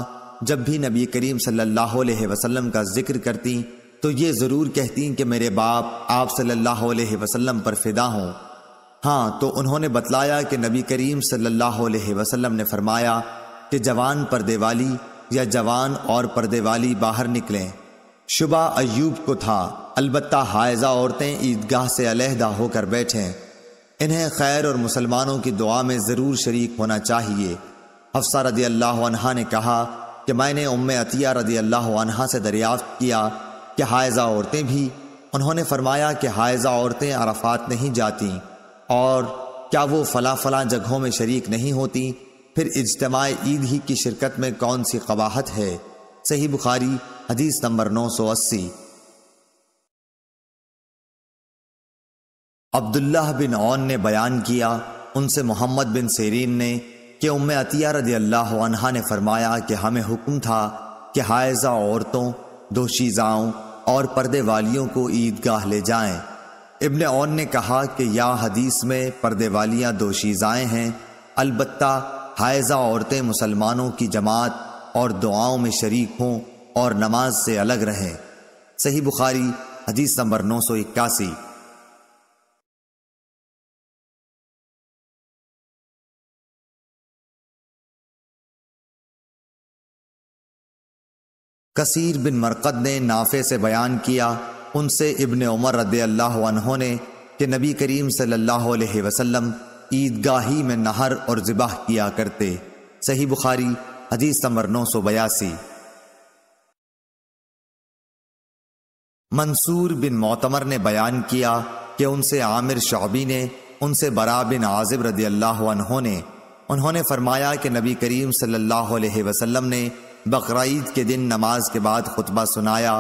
जब भी नबी करीम सल्लल्लाहु अलैहि वसल्लम का जिक्र करती तो ये ज़रूर कहती कि मेरे बाप आप सल्लल्लाहु पर फिदा हों हाँ तो उन्होंने बतलाया कि नबी करीम सल्लल्लाहु अलैहि वसल्लम ने फरमाया कि जवान पर्दे वाली या जवान और पर्दे वाली बाहर निकलें शुबा अयूब को था अलबत् हायजा औरतें ईदगाह से अलहदा होकर बैठें इन्हें खैर और मुसलमानों की दुआ में ज़रूर शरीक होना चाहिए अफसा रदी अल्लाह ने कहा कि मैंने उम अतिया रदी अल्लाह से दरियाफ्त किया कि हायजा औरतें भी उन्होंने फरमाया कि हायजा औरतें अराफात नहीं जातीं और क्या वो फला फला जगहों में शरीक नहीं होती फिर इज्तमाय ईद ही की शिरकत में कौन सी कवाहत है सही बुखारी हदीस नंबर 980 अब्दुल्लाह बिन ओन ने बयान किया उनसे मोहम्मद बिन सेरीन ने कि उम्म अतिया रदी अल्लाह अनहा ने फरमाया कि हमें हुक्म था कि हायजा औरतों दोशीजाओं और पर्दे वालियों को ईदगाह ले जाएं इब्न ओन ने कहा कि या हदीस में पर्दे वालियाँ शीज़ाएँ हैं अलबत् हायजा औरतें मुसलमानों की जमात और दुआओं में शरीक हों और नमाज से अलग रहें सही बुखारी हदीस नंबर नौ सौ इक्यासी कसीर बिन मरकद ने नाफे से बयान किया उनसे इब्न उमर रद अल्लाह ने कि नबी करीम सल्लाम ईदगाही में नहर और ज़िबाह किया करते सही बुखारी हदीस समर नौ सौ बयासी मंसूर बिन मोतमर ने बयान किया कि उनसे आमिर शौबी ने उनसे बरा बिन आजिब रदी अल्लाह ने उन्होंने फरमाया कि नबी करीम सल्लल्लाहु अलैहि वसल्लम ने बकरीद के दिन नमाज के बाद खुतबा सुनाया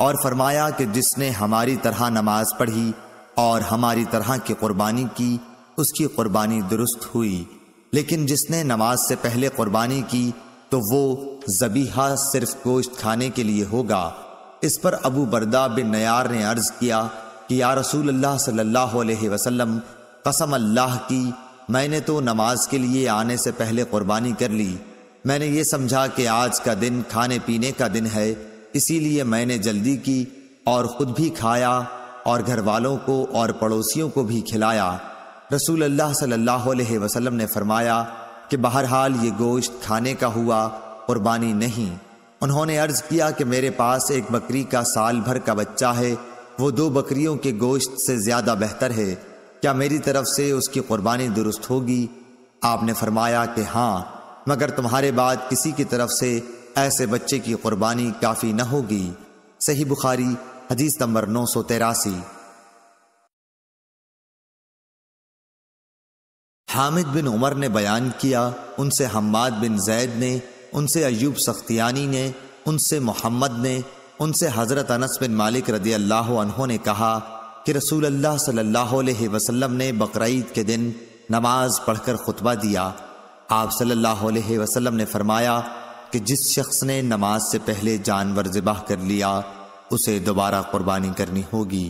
और फरमाया कि जिसने हमारी तरह नमाज पढ़ी और हमारी तरह की कुर्बानी की उसकी कुर्बानी दुरुस्त हुई लेकिन जिसने नमाज से पहले कुर्बानी की तो वो जबीहा सिर्फ गोश्त खाने के लिए होगा इस पर अबू बरदा बिन नयार ने अर्ज किया कि या रसूल अल्लाह सल्लल्लाहु अलैहि वसल्लम कसम अल्लाह की मैंने तो नमाज के लिए आने से पहले कुर्बानी कर ली मैंने ये समझा कि आज का दिन खाने पीने का दिन है इसीलिए मैंने जल्दी की और खुद भी खाया और घर वालों को और पड़ोसियों को भी खिलाया रसूल अल्लाह सल्लल्लाहु अलैहि वसल्लम ने फरमाया कि बहरहाल ये गोश्त खाने का हुआ कुर्बानी नहीं उन्होंने अर्ज किया कि मेरे पास एक बकरी का साल भर का बच्चा है वो दो बकरियों के गोश्त से ज्यादा बेहतर है क्या मेरी तरफ से उसकी कुर्बानी दुरुस्त होगी आपने फरमाया कि हाँ मगर तुम्हारे बाद किसी की तरफ से ऐसे बच्चे की कुर्बानी काफी न होगी सही बुखारी हदीस नंबर नौ सौ तेरासी हामिद बिन उमर ने बयान किया उनसे हम्माद बिन जैद ने उनसे अयूब सख्तियानी ने उनसे मोहम्मद ने उनसे हज़रत अनस बिन मालिक रदी अल्लाह ने कहा कि रसूल अल्लाह सल्लल्लाहु अलैहि वसल्लम ने बकरीद के दिन नमाज पढ़कर खुतबा दिया आप सल्लल्लाहु अलैहि वसल्लम ने फरमाया कि जिस शख्स ने नमाज से पहले जानवर ज़िबाह कर लिया उसे दोबारा कुर्बानी करनी होगी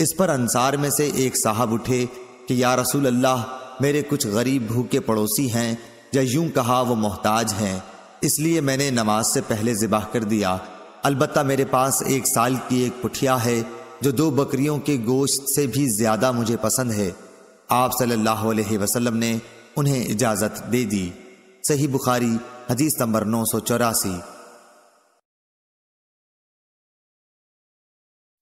इस पर अंसार में से एक साहब उठे कि या रसूल अल्लाह मेरे कुछ गरीब भूखे पड़ोसी हैं या यूं कहा वो मोहताज हैं इसलिए मैंने नमाज से पहले ज़िबाह कर दिया अलबत् मेरे पास एक साल की एक पुठिया है जो दो बकरियों के गोश्त से भी ज़्यादा मुझे पसंद है आप सल्लल्लाहु अलैहि वसल्लम ने उन्हें इजाज़त दे दी सही बुखारी हदीस नंबर नौ सौ चौरासी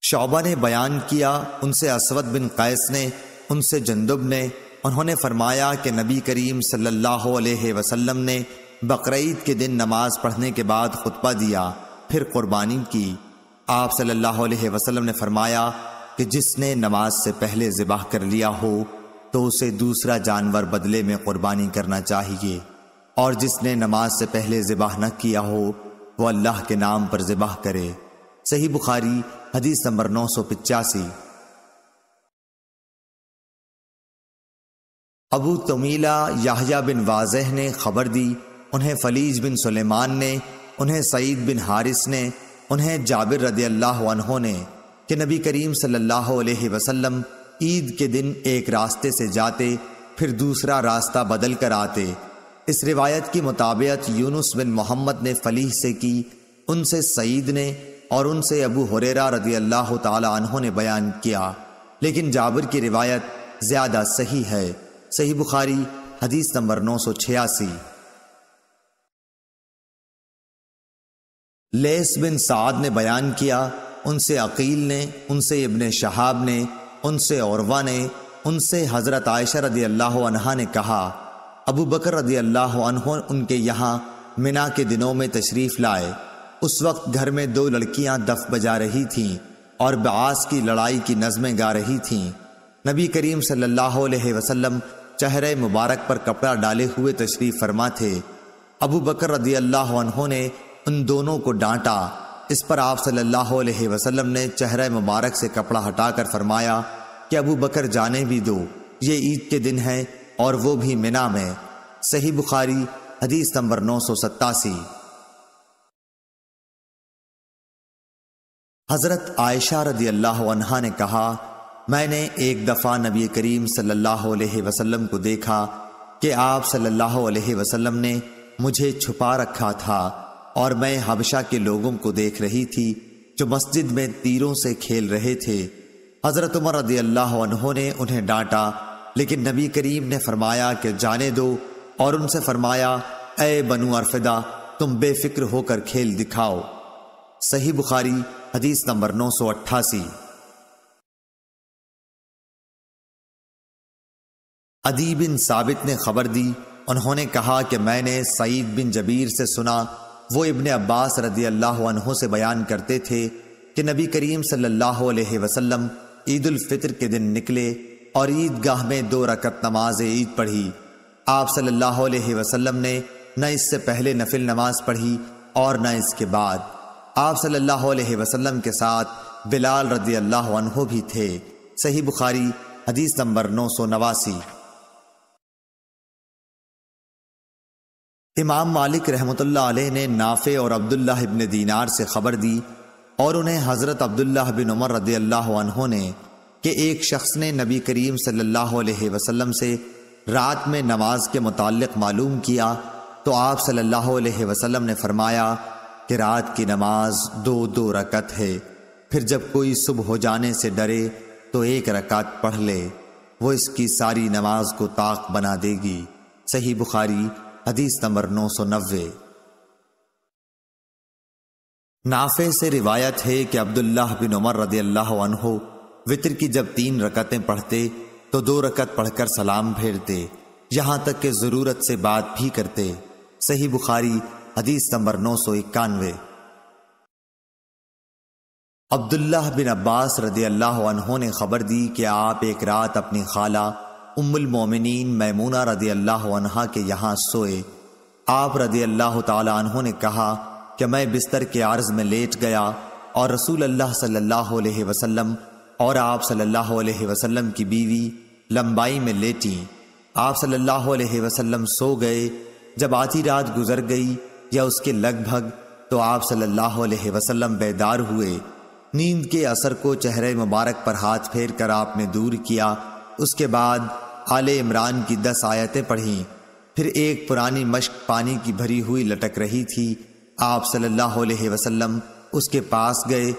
शौबा ने बयान किया उनसे असवद बिन कैस ने उनसे जंदुब ने उन्होंने फरमाया कि नबी करीम सल्लल्लाहु अलैहि वसल्लम ने बकरीद के दिन नमाज पढ़ने के बाद खुतबा दिया फिर कुर्बानी की आप सल्लल्लाहु अलैहि वसल्लम ने फरमाया कि जिसने नमाज से पहले ज़िबाह कर लिया हो तो उसे दूसरा जानवर बदले में कुर्बानी करना चाहिए और जिसने नमाज से पहले ज़िबाह न किया हो वो अल्लाह के नाम पर ज़िबाह करे सही बुखारी हदीस नंबर नौ सौ पिचासी अबू तमीला याहिया बिन वाजह ने खबर दी उन्हें फलीज बिन सुलेमान ने उन्हें सईद बिन हारिस ने उन्हें जाबिर रदी अल्लाह ने कि नबी करीम सल्लल्लाहु अलैहि वसल्लम ईद के दिन एक रास्ते से जाते फिर दूसरा रास्ता बदल कर आते इस रिवायत की मुताबियत यूनुस बिन मोहम्मद ने फलीह से की उनसे सईद ने और उनसे अबू हुरेरा रदी अल्लाह तहों ने बयान किया लेकिन जाबिर की रिवायत ज्यादा सही है सही बुखारी हदीस नंबर नौ सौ छियासी लेस बिन साद ने बयान किया उनसे अकील ने उनसे इबन शहाब ने उनसे औरवा ने उनसे हज़रत आयशा रदी अल्लाह ने कहा अबू बकर रदी अल्लाह उनके यहाँ मिना के दिनों में तशरीफ़ लाए उस वक्त घर में दो लड़कियाँ दफ बजा रही थीं और बास की लड़ाई की नज़में गा रही थीं नबी करीम सल्लल्लाहु अलैहि वसल्लम चेहरे मुबारक पर कपड़ा डाले हुए तशरीफ़ फरमा थे अबू बकर रदी अल्लाह ने उन दोनों को डांटा इस पर आप सल्लल्लाहु अलैहि वसल्लम ने चेहरे मुबारक से कपड़ा हटाकर फरमाया कि अबू बकर जाने भी दो ये ईद के दिन है और वो भी मिना में सही बुखारी हदीस नंबर नौ सौ सत्तासी हजरत आयशा रदी अल्लाह ने कहा मैंने एक दफ़ा नबी करीम सल्लल्लाहु अलैहि वसल्लम को देखा कि आप सल्लल्लाहु अलैहि वसल्लम ने मुझे छुपा रखा था और मैं हबशा के लोगों को देख रही थी जो मस्जिद में तीरों से खेल रहे थे हजरत उमर रदी अल्लाह ने उन्हें डांटा लेकिन नबी करीम ने फरमाया कि जाने दो और उनसे फरमाया ए बनु अरफिदा तुम बेफिक्र होकर खेल दिखाओ सही बुखारी हदीस नंबर नौ सौ अट्ठासी साबित ने खबर दी उन्होंने कहा कि मैंने सईद बिन जबीर से सुना वो इब्ने अब्बास रदी अल्लाह से बयान करते थे कि नबी करीम सल्लल्लाहु अलैहि वसल्लम ईद उल फितर के दिन निकले और ईदगाह में दो रकत नमाज ईद पढ़ी आप सल्लल्लाहु अलैहि वसल्लम ने न इससे पहले नफिल नमाज पढ़ी और न इसके बाद आप सल्लल्लाहु अलैहि वसल्लम के साथ बिलाल रदी अल्लाह भी थे सही बुखारी हदीस नंबर नौ सौ नवासी इमाम मालिक रहमतुल्लाह ने नाफे और अब्दुल्लाह दीनार से खबर दी और उन्हें हज़रत अब्दुल्ला बिन उमर रदी अल्लाह ने कि एक शख्स ने नबी करीम सल्लल्लाहु अलैहि वसल्लम से रात में नमाज के मुतालिक मालूम किया तो आप सल्लल्लाहु अलैहि वसल्लम ने फरमाया कि रात की नमाज दो दो रकत है फिर जब कोई सुबह हो जाने से डरे तो एक रकत पढ़ ले वो इसकी सारी नमाज को ताक बना देगी सही बुखारी हदीस नंबर नौ सौ नब्बे नाफे से रिवायत है कि अब्दुल्लाह बिन उमर रदी अल्लाह अनहो वितर की जब तीन रकतें पढ़ते तो दो रकत पढ़कर सलाम फेरते यहाँ तक के ज़रूरत से बात भी करते सही बुखारी हदीस नंबर नौ सौ इक्यानवे अब्दुल्लाह बिन अब्बास रदी अल्लाह ने खबर दी कि आप एक रात अपनी खाला उम्मुल मोमिनीन मैमूना रदी अल्लाह के यहाँ सोए आप रदी अल्लाह तहों ने कहा कि मैं बिस्तर के आर्ज में लेट गया और रसूल अल्लाह सल्लल्लाहु अलैहि वसल्लम और आप सल्लल्लाहु अलैहि वसल्लम की बीवी लंबाई में लेटी आप सल्लल्लाहु अलैहि वसल्लम सो गए जब आधी रात गुजर गई या उसके लगभग तो आप सल्लल्लाहु अलैहि वसल्लम बेदार हुए नींद के असर को चेहरे मुबारक पर हाथ फेर कर आपने दूर किया उसके बाद आले इमरान की दस आयतें पढ़ीं फिर एक पुरानी मश्क पानी की भरी हुई लटक रही थी आप सल्लल्लाहु अलैहि वसल्लम उसके पास गए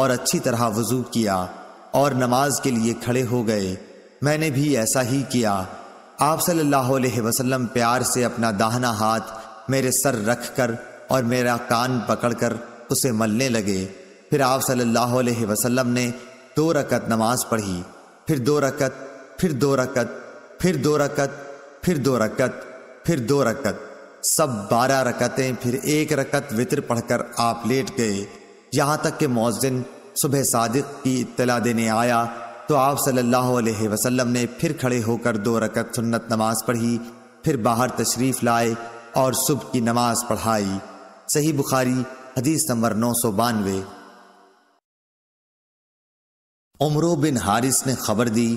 और अच्छी तरह वजू किया और नमाज के लिए खड़े हो गए मैंने भी ऐसा ही किया आप सल्लल्लाहु अलैहि वसल्लम प्यार से अपना दाहना हाथ मेरे सर रख कर और मेरा कान पकड़कर उसे मलने लगे फिर आप सल्लल्लाहु अलैहि वसल्लम ने दो रकत नमाज पढ़ी फिर दो रकत फिर दो रकत फिर दो रकत फिर दो रकत फिर दो रकत सब बारह रकतें फिर एक रकत वितर पढ़कर आप लेट गए यहाँ तक कि मौजिन सुबह सादिक की इतला देने आया तो आप सल्लल्लाहु अलैहि वसल्लम ने फिर खड़े होकर दो रकत सुन्नत नमाज पढ़ी फिर बाहर तशरीफ लाए और सुबह की नमाज पढ़ाई सही बुखारी हदीस नंबर नौ सौ बानवे उमरो बिन हारिस ने खबर दी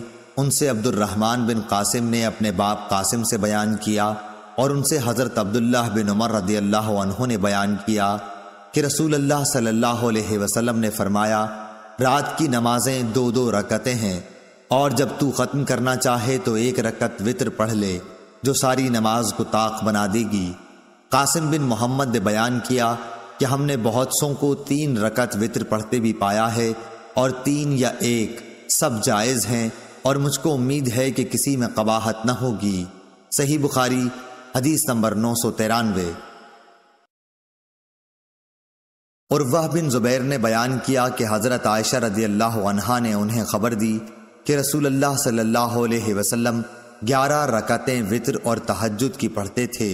उनसे अब्दुलरहमान बिन कासिम ने अपने बाप कासिम से बयान किया और उनसे हज़रत अब्दुल्ला बिन उमर रदी अल्लाह ने बयान किया कि रसूल अल्लाह सल्लल्लाहु अलैहि वसल्लम ने फरमाया रात की नमाजें दो दो रकतें हैं और जब तू ख़त्म करना चाहे तो एक रकत वित्र पढ़ ले जो सारी नमाज को ताक बना देगी कासिम बिन मोहम्मद ने बयान किया कि हमने बहुत सों को तीन रकत वित्र पढ़ते भी पाया है और तीन या एक सब जायज़ हैं और मुझको उम्मीद है कि किसी में कबाहत न होगी सही बुखारी हदीस नंबर नौ सौ तिरानवे और वह बिन जुबैर ने बयान किया कि हज़रत आयशा रदी अल्लाह अनहा ने उन्हें खबर दी कि रसूल अल्लाह सल्लल्लाहु अलैहि वसल्लम ग्यारह रकतें वितर और तहजद की पढ़ते थे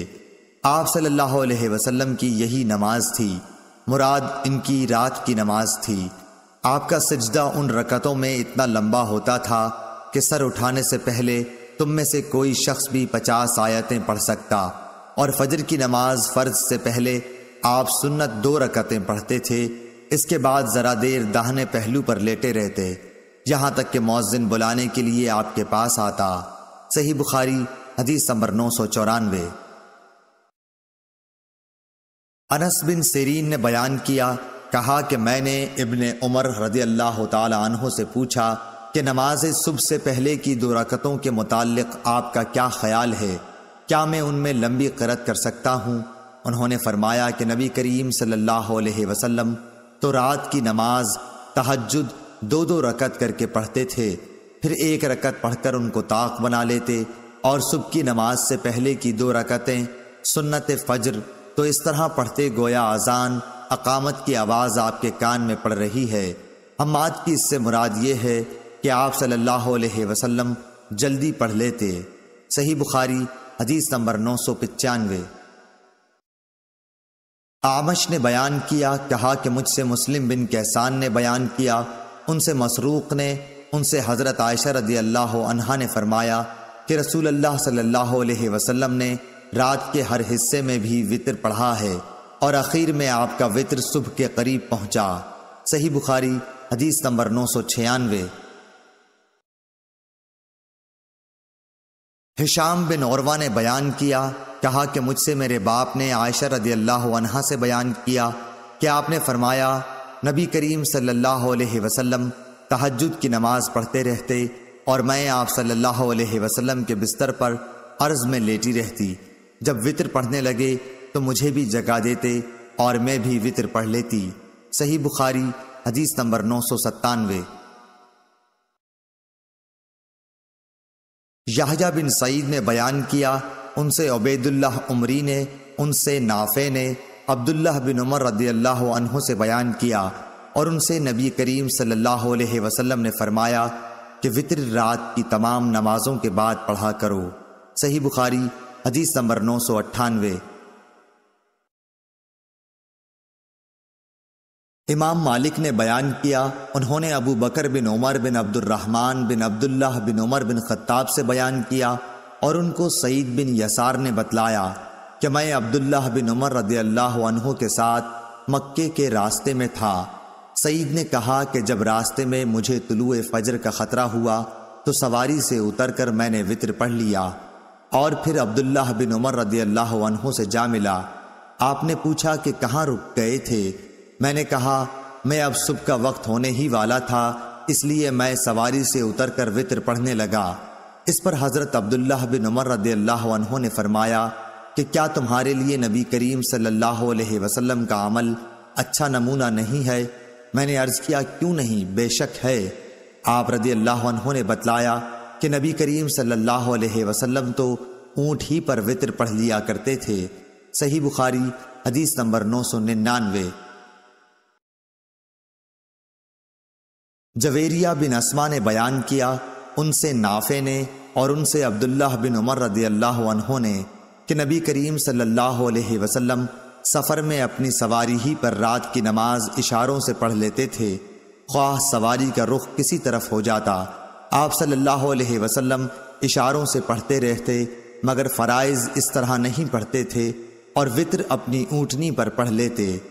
आप सल्लल्लाहु अलैहि वसल्लम की यही नमाज थी मुराद इनकी रात की नमाज थी आपका सजदा उन रकतों में इतना लंबा होता था कि सर उठाने से पहले तुम में से कोई शख्स भी पचास आयतें पढ़ सकता और फजर की नमाज फर्ज से पहले आप सुन्नत दो रकतें पढ़ते थे इसके बाद ज़रा देर दाहने पहलू पर लेटे रहते यहां तक कि मौजिन बुलाने के लिए आपके पास आता सही बुखारी हदीस नंबर नौ सौ चौरानवे अनस बिन सेरीन ने बयान किया कहा कि मैंने इब्ने उमर रजी अल्लाह तहो से पूछा कि नमाज सुबह से पहले की दो रकतों के मुतालिक आपका क्या ख्याल है क्या मैं उनमें लंबी करत कर सकता हूँ उन्होंने फरमाया कि नबी करीम सल्लल्लाहु अलैहि वसल्लम तो रात की नमाज तहजद दो दो रकत करके पढ़ते थे फिर एक रकत पढ़कर उनको ताक बना लेते और सुबह की नमाज से पहले की दो रकतें सुन्नत फज्र तो इस तरह पढ़ते गोया अजान अकामत की आवाज़ आपके कान में पड़ रही है हम आज की इससे मुराद ये है कि आप सल्लल्लाहु अलैहि वसल्लम जल्दी पढ़ लेते सही बुखारी हदीस नंबर नौ सौ पचानवे आमश ने बयान किया कहा कि मुझसे मुस्लिम बिन कहसान ने बयान किया उनसे मसरूक ने उनसे हज़रत आयशा रजी अल्लाह अनहा ने फरमाया कि रसूल अल्लाह सल्लल्लाहु अलैहि वसल्लम ने रात के हर हिस्से में भी वितर पढ़ा है और आखिर में आपका वितर सुबह के करीब पहुंचा सही बुखारी हदीस नंबर नौ सौ छियानवे हिशाम बिन औरवा ने बयान किया कहा कि मुझसे मेरे बाप ने आयशा रदी अल्लाह अनहा से बयान किया कि आपने फरमाया नबी करीम सल्लल्लाहु अलैहि वसल्लम तहजद की नमाज पढ़ते रहते और मैं आप सल्लल्लाहु अलैहि वसल्लम के बिस्तर पर अर्ज में लेटी रहती जब वित्र पढ़ने लगे तो मुझे भी जगा देते और मैं भी वितर पढ़ लेती सही बुखारी हदीस नंबर नौ सौ सत्तानवे याहजा बिन सईद ने बयान किया उनसे अबैदुल्लाह उमरी ने उनसे नाफे ने अब्दुल्लाह बिन उमर रदी अल्लाह से बयान किया और उनसे नबी करीम सल्लल्लाहु अलैहि वसल्लम ने फरमाया कि वितर रात की तमाम नमाजों के बाद पढ़ा करो सही बुखारी हदीस नंबर नौ सौ अट्ठानवे इमाम मालिक ने बयान किया उन्होंने Abu Bakr bin Umar bin Abdulrahman bin Abdullah bin Umar bin Khattab से बयान किया और उनको सईद बिन यसार ने बतलाया कि मैं अब्दुल्लाह बिन उमर रदी अल्लाह के साथ मक्के के रास्ते में था सईद ने कहा कि जब रास्ते में मुझे तुलु फजर का ख़तरा हुआ तो सवारी से उतरकर मैंने वित्र पढ़ लिया और फिर अब्दुल्लाह बिन उमर रदी अल्लाह से जा मिला आपने पूछा कि कहाँ रुक गए थे मैंने कहा मैं अब सुबह का वक्त होने ही वाला था इसलिए मैं सवारी से उतर वित्र पढ़ने लगा इस पर हज़रत अब्दुल्ला बिन उमर रदी अल्लाह ने फरमाया कि क्या तुम्हारे लिए नबी करीम सल्लल्लाहु अलैहि वसल्लम का अमल अच्छा नमूना नहीं है मैंने अर्ज़ किया क्यों नहीं बेशक है आप रदी अल्लाह ने बतलाया कि नबी करीम सल्लल्लाहु अलैहि वसल्लम तो ऊँट ही पर वित्र पढ़ लिया करते थे सही बुखारी हदीस नंबर नौ सौ निन्यानवे जवेरिया बिन असमा ने बयान किया उनसे नाफे ने और उनसे अब्दुल्ला बिन उमर रदी अल्लाह ने कि नबी करीम सल्लल्लाहु अलैहि वसल्लम सफ़र में अपनी सवारी ही पर रात की नमाज इशारों से पढ़ लेते थे ख्वाह सवारी का रुख किसी तरफ हो जाता आप सल्लल्लाहु अलैहि वसल्लम इशारों से पढ़ते रहते मगर फ़राइज़ इस तरह नहीं पढ़ते थे और वित्र अपनी ऊँटनी पर पढ़ लेते